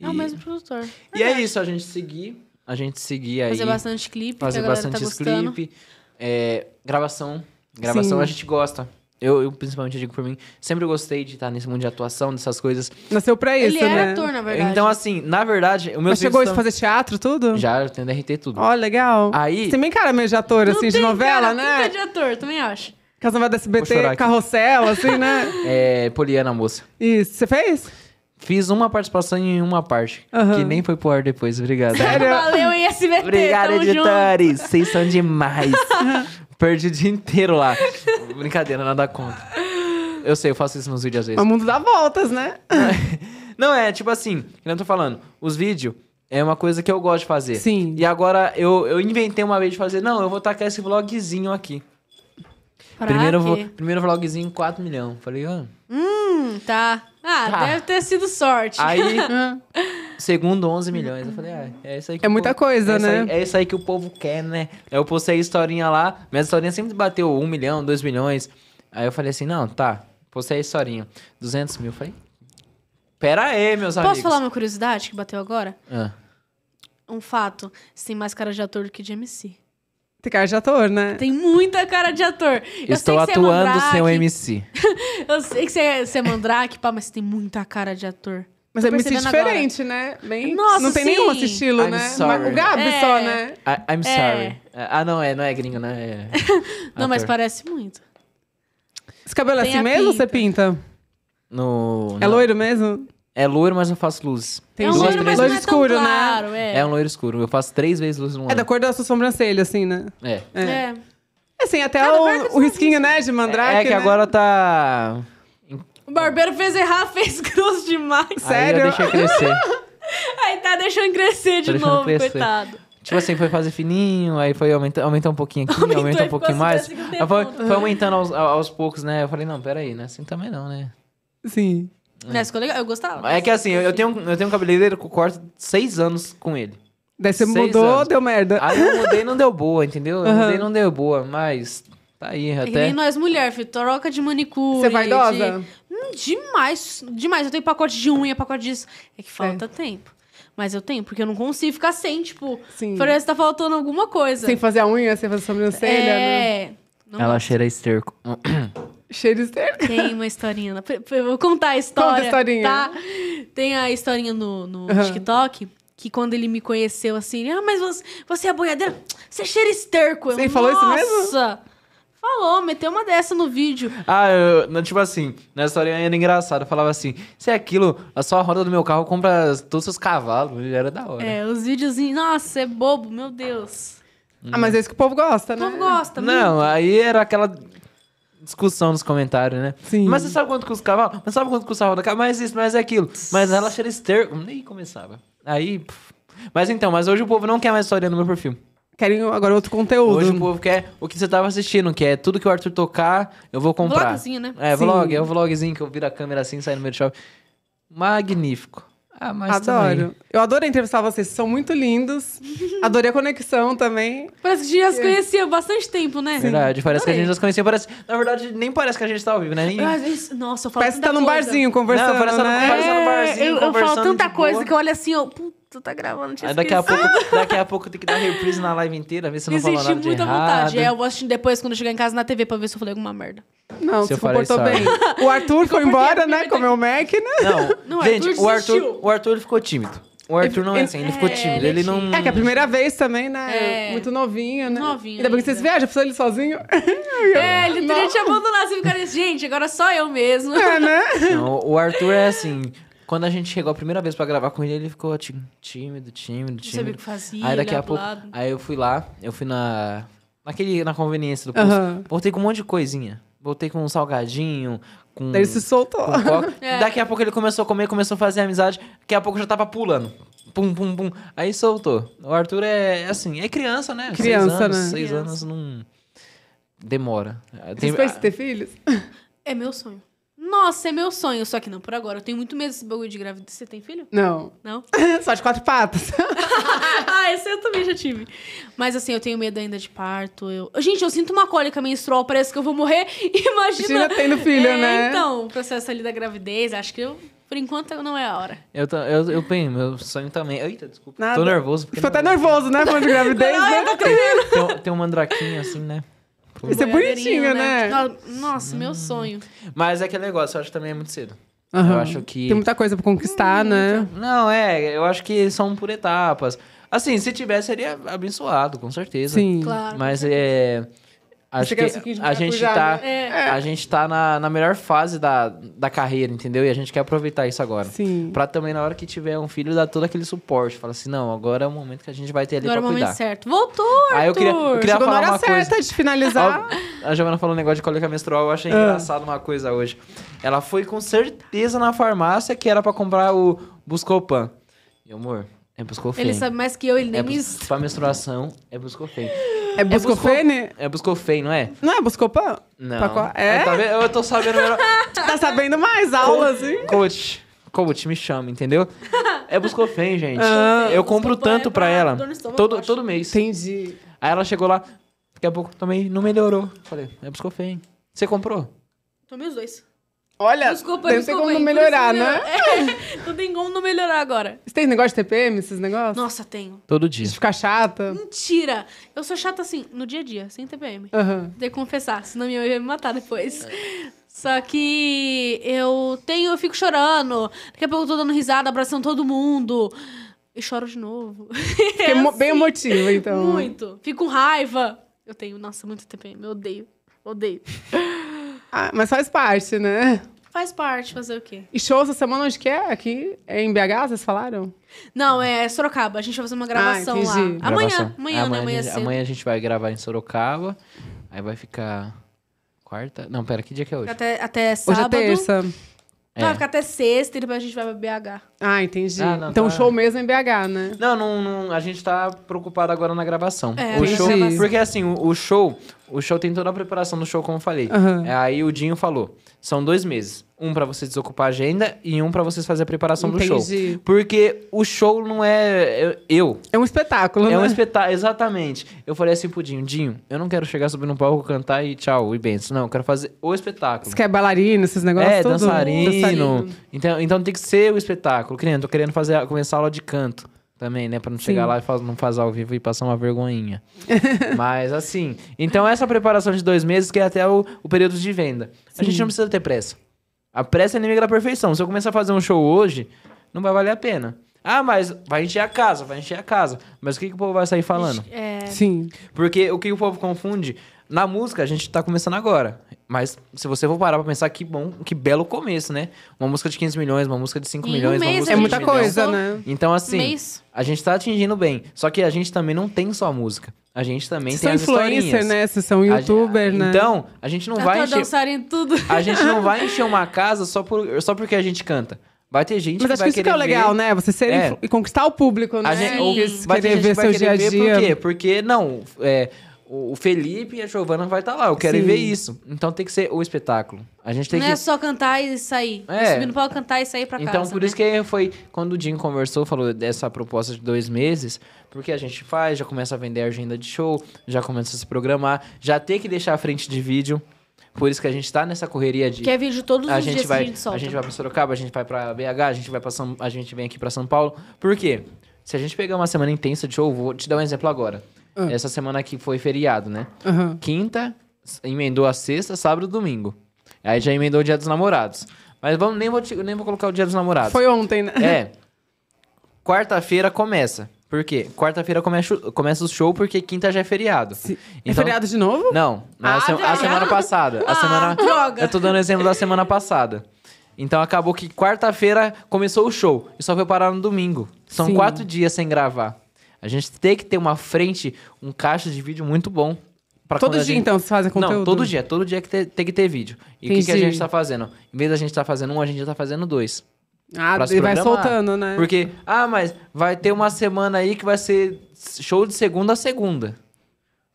E... É o mesmo produtor. E é isso, a gente seguir. A gente seguir aí. Fazer bastante clipe. Fazer tá bastante tá clipe. É, gravação. Gravação Sim. a gente gosta eu, eu, principalmente digo por mim, sempre gostei de estar nesse mundo de atuação, dessas coisas. Nasceu pra isso, Ele é né? Ele ator, na verdade. Então, assim, na verdade, o meu Mas chegou a fazer teatro, tudo? Já, eu tenho DRT, tudo. Ó, oh, legal. Aí... Você também é cara meio de ator, assim, de novela, cara, né? Não de ator, também acho. Casava da SBT, carrossel, assim, né? é, Poliana, moça. Isso, você fez? Fiz uma participação em uma parte, uhum. que nem foi pro ar depois, obrigado. Sério? Valeu, ISBT, Obrigado, editores, vocês são demais. Perdi o dia inteiro lá. Brincadeira, nada contra. Eu sei, eu faço isso nos vídeos às vezes. O mundo dá voltas, né? Não, é tipo assim, que eu tô falando, os vídeos é uma coisa que eu gosto de fazer. Sim. E agora eu, eu inventei uma vez de fazer, não, eu vou tacar esse vlogzinho aqui. Pra primeiro, vou, primeiro vlogzinho, 4 milhões. Falei, ah. Hum, tá. Ah, tá. deve ter sido sorte. Aí, hum. segundo 11 milhões. Eu falei, ah, é isso aí que É muita povo, coisa, é né? Aí, é isso aí que o povo quer, né? eu postei a historinha lá. Minha historinha sempre bateu 1 milhão, 2 milhões. Aí eu falei assim, não, tá. Postei a historinha. 200 mil. Falei, pera aí, meus Posso amigos. Posso falar uma curiosidade que bateu agora? Ah. Um fato. Você tem mais cara de ator do que de MC. Tem cara de ator, né? Tem muita cara de ator. Eu Estou é atuando é seu MC. eu sei que você é, você é mandrake, pá, mas tem muita cara de ator. Mas é MC diferente, agora. né? Bem, Nossa, não tem sim. nenhum outro estilo, I'm né? Sorry. O Gabi é. só, né? I, I'm é. sorry. Ah, não, é, não é gringo, né? É não, mas parece muito. Esse cabelo é assim mesmo ou você pinta? No. É não. loiro mesmo? É loiro, mas eu faço luzes. Tem é um duas, loiro, três mas é loiro escuro, claro, né? É. é. um loiro escuro. Eu faço três vezes luz no ano. É da cor da sua sobrancelha, assim, né? É. É. é. é assim, até é o, o risquinho, né, de mandrake, É que né? agora tá... O barbeiro fez errar, fez grosso demais. Sério? Aí eu crescer. aí tá deixando crescer de tá novo, crescer. coitado. Tipo assim, foi fazer fininho, aí foi aumentar, um pouquinho aqui, aumentou, aumentar um pouquinho assim, mais. foi, foi, aumentando aos, aos poucos, né? Eu falei, não, peraí, né? Assim também não, né? Sim. Né, ficou legal. Eu gostava. É que assim, eu, tenho, eu tenho um cabeleireiro que eu corto seis anos com ele. Daí você Seis mudou, anos. deu merda. Aí eu mudei e não deu boa, entendeu? Eu mudei e não deu boa, mas tá aí É até. nem nós mulher, filho. Troca de manicure. Você é vai idosa? de- Hum, demais, demais. Eu tenho pacote de unha, pacote disso. É que falta é. tempo. Mas eu tenho, porque eu não consigo ficar sem, tipo... Sim. Parece que tá faltando alguma coisa. Sem fazer a unha, sem fazer a sobrancelha. É. né? é... Não, Ela cheira esterco. Cheiro de Tem uma historinha. Eu vou contar a história. Conta a historinha. Tá? Tem a historinha no, no uhum. TikTok que quando ele me conheceu assim, ah, mas você, você é boiadeira? Você é cheira esterco. Você falou isso mesmo? Nossa! Falou, meteu uma dessa no vídeo. Ah, eu, não, tipo assim, na história era engraçado. Eu falava assim: se é aquilo, a sua roda do meu carro compra todos os cavalos. Era da hora. É, os videozinhos, nossa, é bobo, meu Deus. Ah, hum. mas é isso que o povo gosta, né? O povo gosta, Não, muito. aí era aquela discussão nos comentários, né? Sim. Mas você sabe quanto custa o cavalo? Mas sabe quanto custa o cavalo? Mas isso, mas é aquilo. Mas ela cheira esterco. Nem começava. Aí. Mas então, mas hoje o povo não quer mais história no meu perfil. Querem agora outro conteúdo. Hoje o povo quer o que você tava assistindo, que é tudo que o Arthur tocar, eu vou comprar. Vlogzinho, né? É, Sim. vlog, é o vlogzinho que eu viro a câmera assim, saio no meio do shopping. Magnífico. Ah, mas Adoro. Também. Eu adoro entrevistar vocês, são muito lindos. Adorei a conexão também. Parece que a gente já se conhecia há bastante tempo, né? Verdade, parece adorei. que a gente já se conhecia. Parece... Na verdade, nem parece que a gente tá ao vivo, né? Nem... Mas, ah, nossa, eu falo Parece que tá num barzinho conversando. Não, parece que né? tá num né? barzinho conversando. É, eu, eu falo tanta coisa boa. que eu olho assim, ó. Eu tu tá gravando, tinha daqui a, pouco, daqui a pouco tem que dar reprise na live inteira, ver se eu não falou nada de muita vontade. É, eu vou assistir depois, quando eu chegar em casa, na TV, pra ver se eu falei alguma merda. Não, se, se comportou isso, bem. o Arthur foi embora, é né? Comeu o Mac, né? Não, não gente, o, Arthur, o Arthur ficou tímido. O Arthur não é assim, ele é, ficou tímido. Ele é não... É que é a primeira vez também, né? É. Muito novinho, né? Novinho. Ainda bem que vocês viajam, precisa ele sozinho. É, ele teria te abandonado, assim, ficaria assim, gente, agora só eu mesmo. É, né? Não, o Arthur é assim, quando a gente chegou a primeira vez pra gravar com ele, ele ficou tímido, tímido, tímido. Não sabia o que fazia, aí daqui a pouco. Aí eu fui lá, eu fui na. Naquele, na conveniência do posto. Uhum. Voltei com um monte de coisinha. Voltei com um salgadinho, com. ele se soltou. É. Daqui a pouco ele começou a comer, começou a fazer amizade. Daqui a pouco já tava pulando. Pum, pum, pum. Aí soltou. O Arthur é, é assim, é criança, né? Criança, seis anos, né? Seis criança. anos não. Demora. Tem... Vocês ter filhos? É meu sonho. Nossa, é meu sonho. Só que não por agora. Eu tenho muito medo desse bagulho de gravidez. Você tem filho? Não. Não? Só de quatro patas. ah, esse eu também já tive. Mas assim, eu tenho medo ainda de parto. Eu... Gente, eu sinto uma cólica menstrual, parece que eu vou morrer. Imagina. Você já tendo filho, é, né? Então, o processo ali da gravidez, acho que eu. Por enquanto não é a hora. Eu, eu, eu bem, meu sonho também. Eita, desculpa. Nada. Tô nervoso. Ficou até é. nervoso, né? Falando de gravidez. Ai, né? Tem, tem um mandraquinho assim, né? Tipo, Isso é bonitinho, né? né? Tipo, ah, nossa, meu sonho. Mas é aquele negócio, eu acho que também é muito cedo. Uhum. Eu acho que. Tem muita coisa pra conquistar, hum, né? Não, é, eu acho que são por etapas. Assim, se tivesse, seria abençoado, com certeza. Sim, claro. Mas é. Acho que, que a, gente tá, né? É. É. a gente tá na, na melhor fase da, da carreira, entendeu? E a gente quer aproveitar isso agora. Sim. Pra também, na hora que tiver um filho, dar todo aquele suporte. Fala assim, não, agora é o momento que a gente vai ter ali agora é pra cuidar. Agora é o momento certo. Voltou, Arthur! Aí eu queria, eu queria falar uma certa coisa. de finalizar. A, a Giovana falou um negócio de cólica menstrual, eu achei ah. engraçado uma coisa hoje. Ela foi com certeza na farmácia que era pra comprar o Buscopan. Meu amor, é buscofene. Ele sabe mais que eu, ele é nem é me... Pra menstruação, é buscofene. É buscofene? É, né? é buscofene, não é? Não, é buscopan? Não. qual? É? Eu, tá é? vendo? eu tô sabendo melhor. tá sabendo mais aulas, hein? Coach, coach, me chama, entendeu? É buscofene, gente. Ah, eu compro tanto é pra, pra ela. Todo, todo mês. Entendi. Aí ela chegou lá, daqui a pouco também não melhorou. Falei, é buscofene. Você comprou? Tomei os dois. Olha, desculpa, tem desculpa, como não melhorar, né? É, não tem como não melhorar agora. Você tem negócio de TPM, esses negócios? Nossa, tenho. Todo dia. De ficar chata? Mentira! Eu sou chata assim, no dia a dia, sem TPM. Uhum. Tem que confessar, senão minha mãe vai me matar depois. Só que eu tenho, eu fico chorando. Daqui a pouco eu tô dando risada, abraçando todo mundo. E choro de novo. é assim. bem emotiva, então. Muito. Fico com raiva. Eu tenho, nossa, muito TPM. Eu odeio. Odeio. Ah, mas faz parte, né? Faz parte, fazer o quê? E shows essa semana onde que é? Aqui? É em BH, vocês falaram? Não, é Sorocaba. A gente vai fazer uma gravação ah, lá. Gravação. Amanhã, amanhã, amanhã, né? Amanhã, a gente, amanhã a gente vai gravar em Sorocaba. Aí vai ficar quarta. Não, pera, que dia que é hoje? Até, até sábado. Hoje é terça. É. vai ficar até sexta e depois a gente vai pra BH. Ah, entendi. Ah, não, então tá... show mesmo em BH, né? Não, não, não, a gente tá preocupado agora na gravação. É, o show, Porque assim, o, o, show, o show tem toda a preparação do show, como eu falei. Uhum. Aí o Dinho falou: são dois meses. Um para você desocupar a agenda e um para vocês fazer a preparação Entendi. do show. Porque o show não é, é eu. É um espetáculo, é né? É um espetáculo, exatamente. Eu falei assim pro Dinho, Dinho, eu não quero chegar subir no palco, cantar e tchau, e bem, Não, eu quero fazer o espetáculo. Você quer bailarina, esses negócios É, todo. dançarino. dançarino. Então, então tem que ser o espetáculo. querendo. tô querendo fazer, começar a aula de canto também, né? Pra não Sim. chegar lá e faz, não fazer ao vivo e passar uma vergonhinha. Mas assim, então essa preparação de dois meses que é até o, o período de venda. Sim. A gente não precisa ter pressa. A pressa é inimiga da perfeição. Se eu começar a fazer um show hoje, não vai valer a pena. Ah, mas vai encher a casa, vai encher a casa. Mas o que, que o povo vai sair falando? É... Sim. Porque o que o povo confunde? Na música, a gente tá começando agora. Mas se você for parar pra pensar, que bom, que belo começo, né? Uma música de 15 milhões, uma música de 5 em milhões, um uma música É muita coisa, milhões. né? Então, assim, mês. a gente tá atingindo bem. Só que a gente também não tem só a música. A gente também Vocês tem são as influencer, né? Vocês são youtuber, a, né? Então, a gente não Eu vai encher... em tudo. A gente não vai encher uma casa só, por, só porque a gente canta. Vai ter gente Mas que acho vai que isso que é legal, ver... né? Você ser é. e conquistar o público, né? A gente, ou vai ter gente ver seu vai dia a dia. Por quê? Porque, não, é, o Felipe e a Giovana vai estar tá lá. Eu quero Sim. ver isso. Então tem que ser o espetáculo. A gente tem Não que... é só cantar e sair. É. Subir no palco, cantar e sair pra então, casa. Então por né? isso que foi quando o Jim conversou, falou dessa proposta de dois meses, porque a gente faz, já começa a vender a agenda de show, já começa a se programar, já tem que deixar a frente de vídeo. Por isso que a gente tá nessa correria de. quer é vídeo todos a os gente dias vai, que a gente solta. A gente vai pra Sorocaba, a gente vai pra BH, a gente vai pra São... a gente vem aqui pra São Paulo. Por quê? Se a gente pegar uma semana intensa de show, vou te dar um exemplo agora. Uhum. Essa semana aqui foi feriado, né? Uhum. Quinta, emendou a sexta, sábado domingo. Aí já emendou o dia dos namorados. Mas vamos, nem, vou te, nem vou colocar o dia dos namorados. Foi ontem, né? É. Quarta-feira começa. Por quê? Quarta-feira começa, começa o show porque quinta já é feriado. É então, é feriado de novo? Não. Ah, a, se... a, é? semana passada. A ah, semana. Droga. Eu tô dando exemplo da semana passada. Então acabou que quarta-feira começou o show. E só foi parar no domingo. São Sim. quatro dias sem gravar. A gente tem que ter uma frente, um caixa de vídeo muito bom. Todo dia, gente... então, vocês faz conteúdo? Não, todo dia. Todo dia que te, tem que ter vídeo. E o que, que, a gente tá fazendo? Em vez da gente tá fazendo um, a gente tá fazendo dois. Ah, e vai soltando, né? Porque, ah, mas vai ter uma semana aí que vai ser show de segunda a segunda.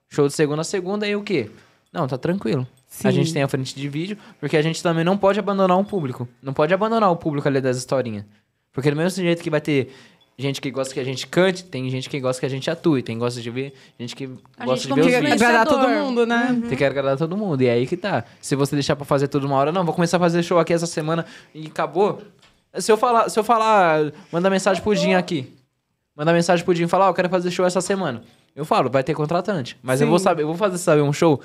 Show de segunda a segunda e o quê? Não, tá tranquilo. Sim. A gente tem a frente de vídeo, porque a gente também não pode abandonar um público. Não pode abandonar o público ali das historinhas. Porque do mesmo jeito que vai ter gente que gosta que a gente cante, tem gente que gosta que a gente atue, tem gosta de ver, gente que a gosta gente de ver os vídeos. Tem que agradar todo mundo, né? Uhum. Tem que agradar todo mundo. E é aí que tá. Se você deixar para fazer tudo uma hora, não, vou começar a fazer show aqui essa semana e acabou. Se eu falar, se eu falar, manda mensagem pro Jim aqui. Manda mensagem pro Jim falar, ah, eu quero fazer show essa semana. Eu falo, vai ter contratante, mas Sim. eu vou saber, eu vou fazer saber um show.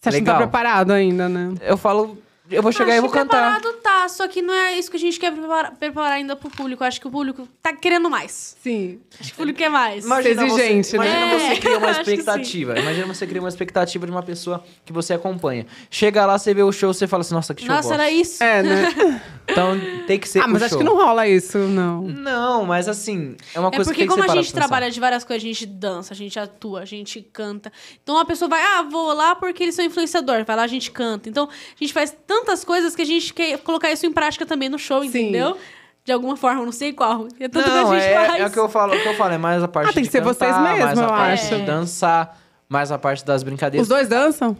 Você legal. que tá preparado ainda, né? Eu falo, eu vou chegar Acho e vou cantar. Preparado tá, só que não é isso que a gente quer preparar, preparar ainda pro público. Acho que o público tá querendo mais. Sim. Acho que o público quer mais. Imagina exigente, você, né? Imagina é. você cria uma expectativa. imagina você cria uma expectativa de uma pessoa que você acompanha. Chega lá, você vê o show, você fala assim, nossa, que show Nossa, era isso? É, né? então tem que ser Ah, mas acho que não rola isso, não. Não, mas assim, é uma é coisa que tem que porque como a gente trabalha de várias coisas, a gente dança, a gente atua, a gente canta. Então a pessoa vai, ah, vou lá porque eles são influenciadores. Vai lá, a gente canta. Então a gente faz tantas coisas que a gente quer colocar colocar isso em prática também no show, Sim. entendeu? De alguma forma, não sei qual. É tudo não, que a gente é, faz. É o que eu falo, é o que eu falo, é mais a parte ah, tem que ser cantar, vocês mesmos, mais a parte acho. de é. dançar, mais a parte das brincadeiras. Os dois dançam?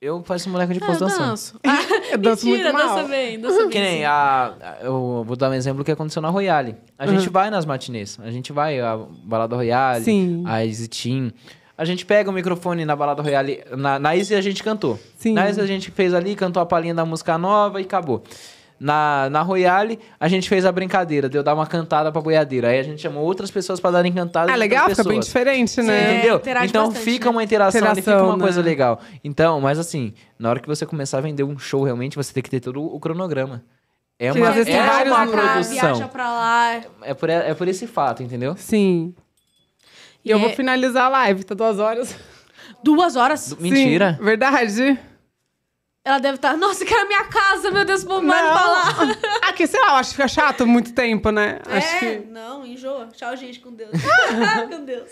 Eu faço moleque de ah, dançando. Danço. Ah, eu danço mentira, muito mal. dança bem, dança Que nem a, Eu vou dar um exemplo que aconteceu na Royale. A uhum. gente vai nas matinês. A gente vai, a Balada Royale, Sim. a Exit Team a gente pega o microfone na balada Royale, na, na Easy a gente cantou. Sim. Na Easy a gente fez ali, cantou a palhinha da música nova e acabou. Na, na Royale, a gente fez a brincadeira, deu dar uma cantada pra boiadeira. Aí a gente chamou outras pessoas pra darem cantada. Ah, legal, fica bem diferente, né? Sim, entendeu? então bastante, fica né? uma interação, interação fica uma né? coisa legal. Então, mas assim, na hora que você começar a vender um show realmente, você tem que ter todo o cronograma. É uma, é uma, é uma produção. Cá, viaja pra lá. É por, é, é por esse fato, entendeu? Sim. E, eu é... vou finalizar a live, tá duas horas. Duas horas? Mentira. Verdade. Ela deve estar, tá, nossa, que era minha casa, meu Deus, vou mais falar. Aqui, sei lá, acho que fica é chato muito tempo, né? É, acho que... não, enjoa. Tchau, gente, com Deus. com Deus.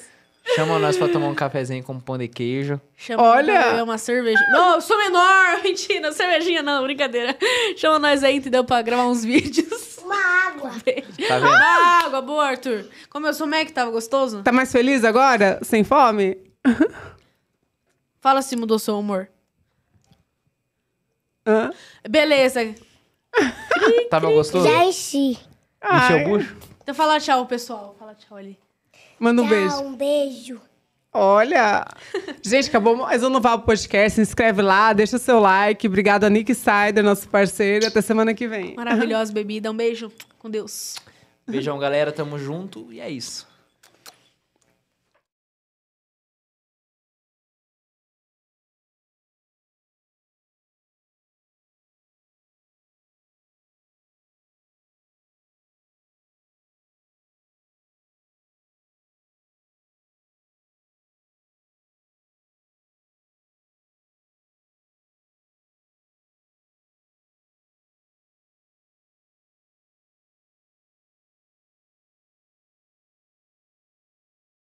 Chama nós pra tomar um cafezinho com pão de queijo. Chama Olha! uma cerveja. Não, eu sou menor! Mentira, cervejinha não, brincadeira. Chama nós aí, entendeu? Pra gravar uns vídeos uma água. Tá vendo? Uma água, boa, Arthur. Como eu sou Mac, é tava tá, gostoso? Tá mais feliz agora? Sem fome? Fala se mudou seu humor. Hã? Beleza. Tava gostoso? Já enchi. Encheu o bucho? Então fala tchau, pessoal. Fala tchau ali. Manda um Tchau, beijo. um beijo. Olha! Gente, acabou mais um novo ao Podcast. Se inscreve lá, deixa o seu like. Obrigada a Nick Sider, nosso parceiro. Até semana que vem. Maravilhosa bebida. Um beijo. Com Deus. Beijão, galera. Tamo junto. E é isso.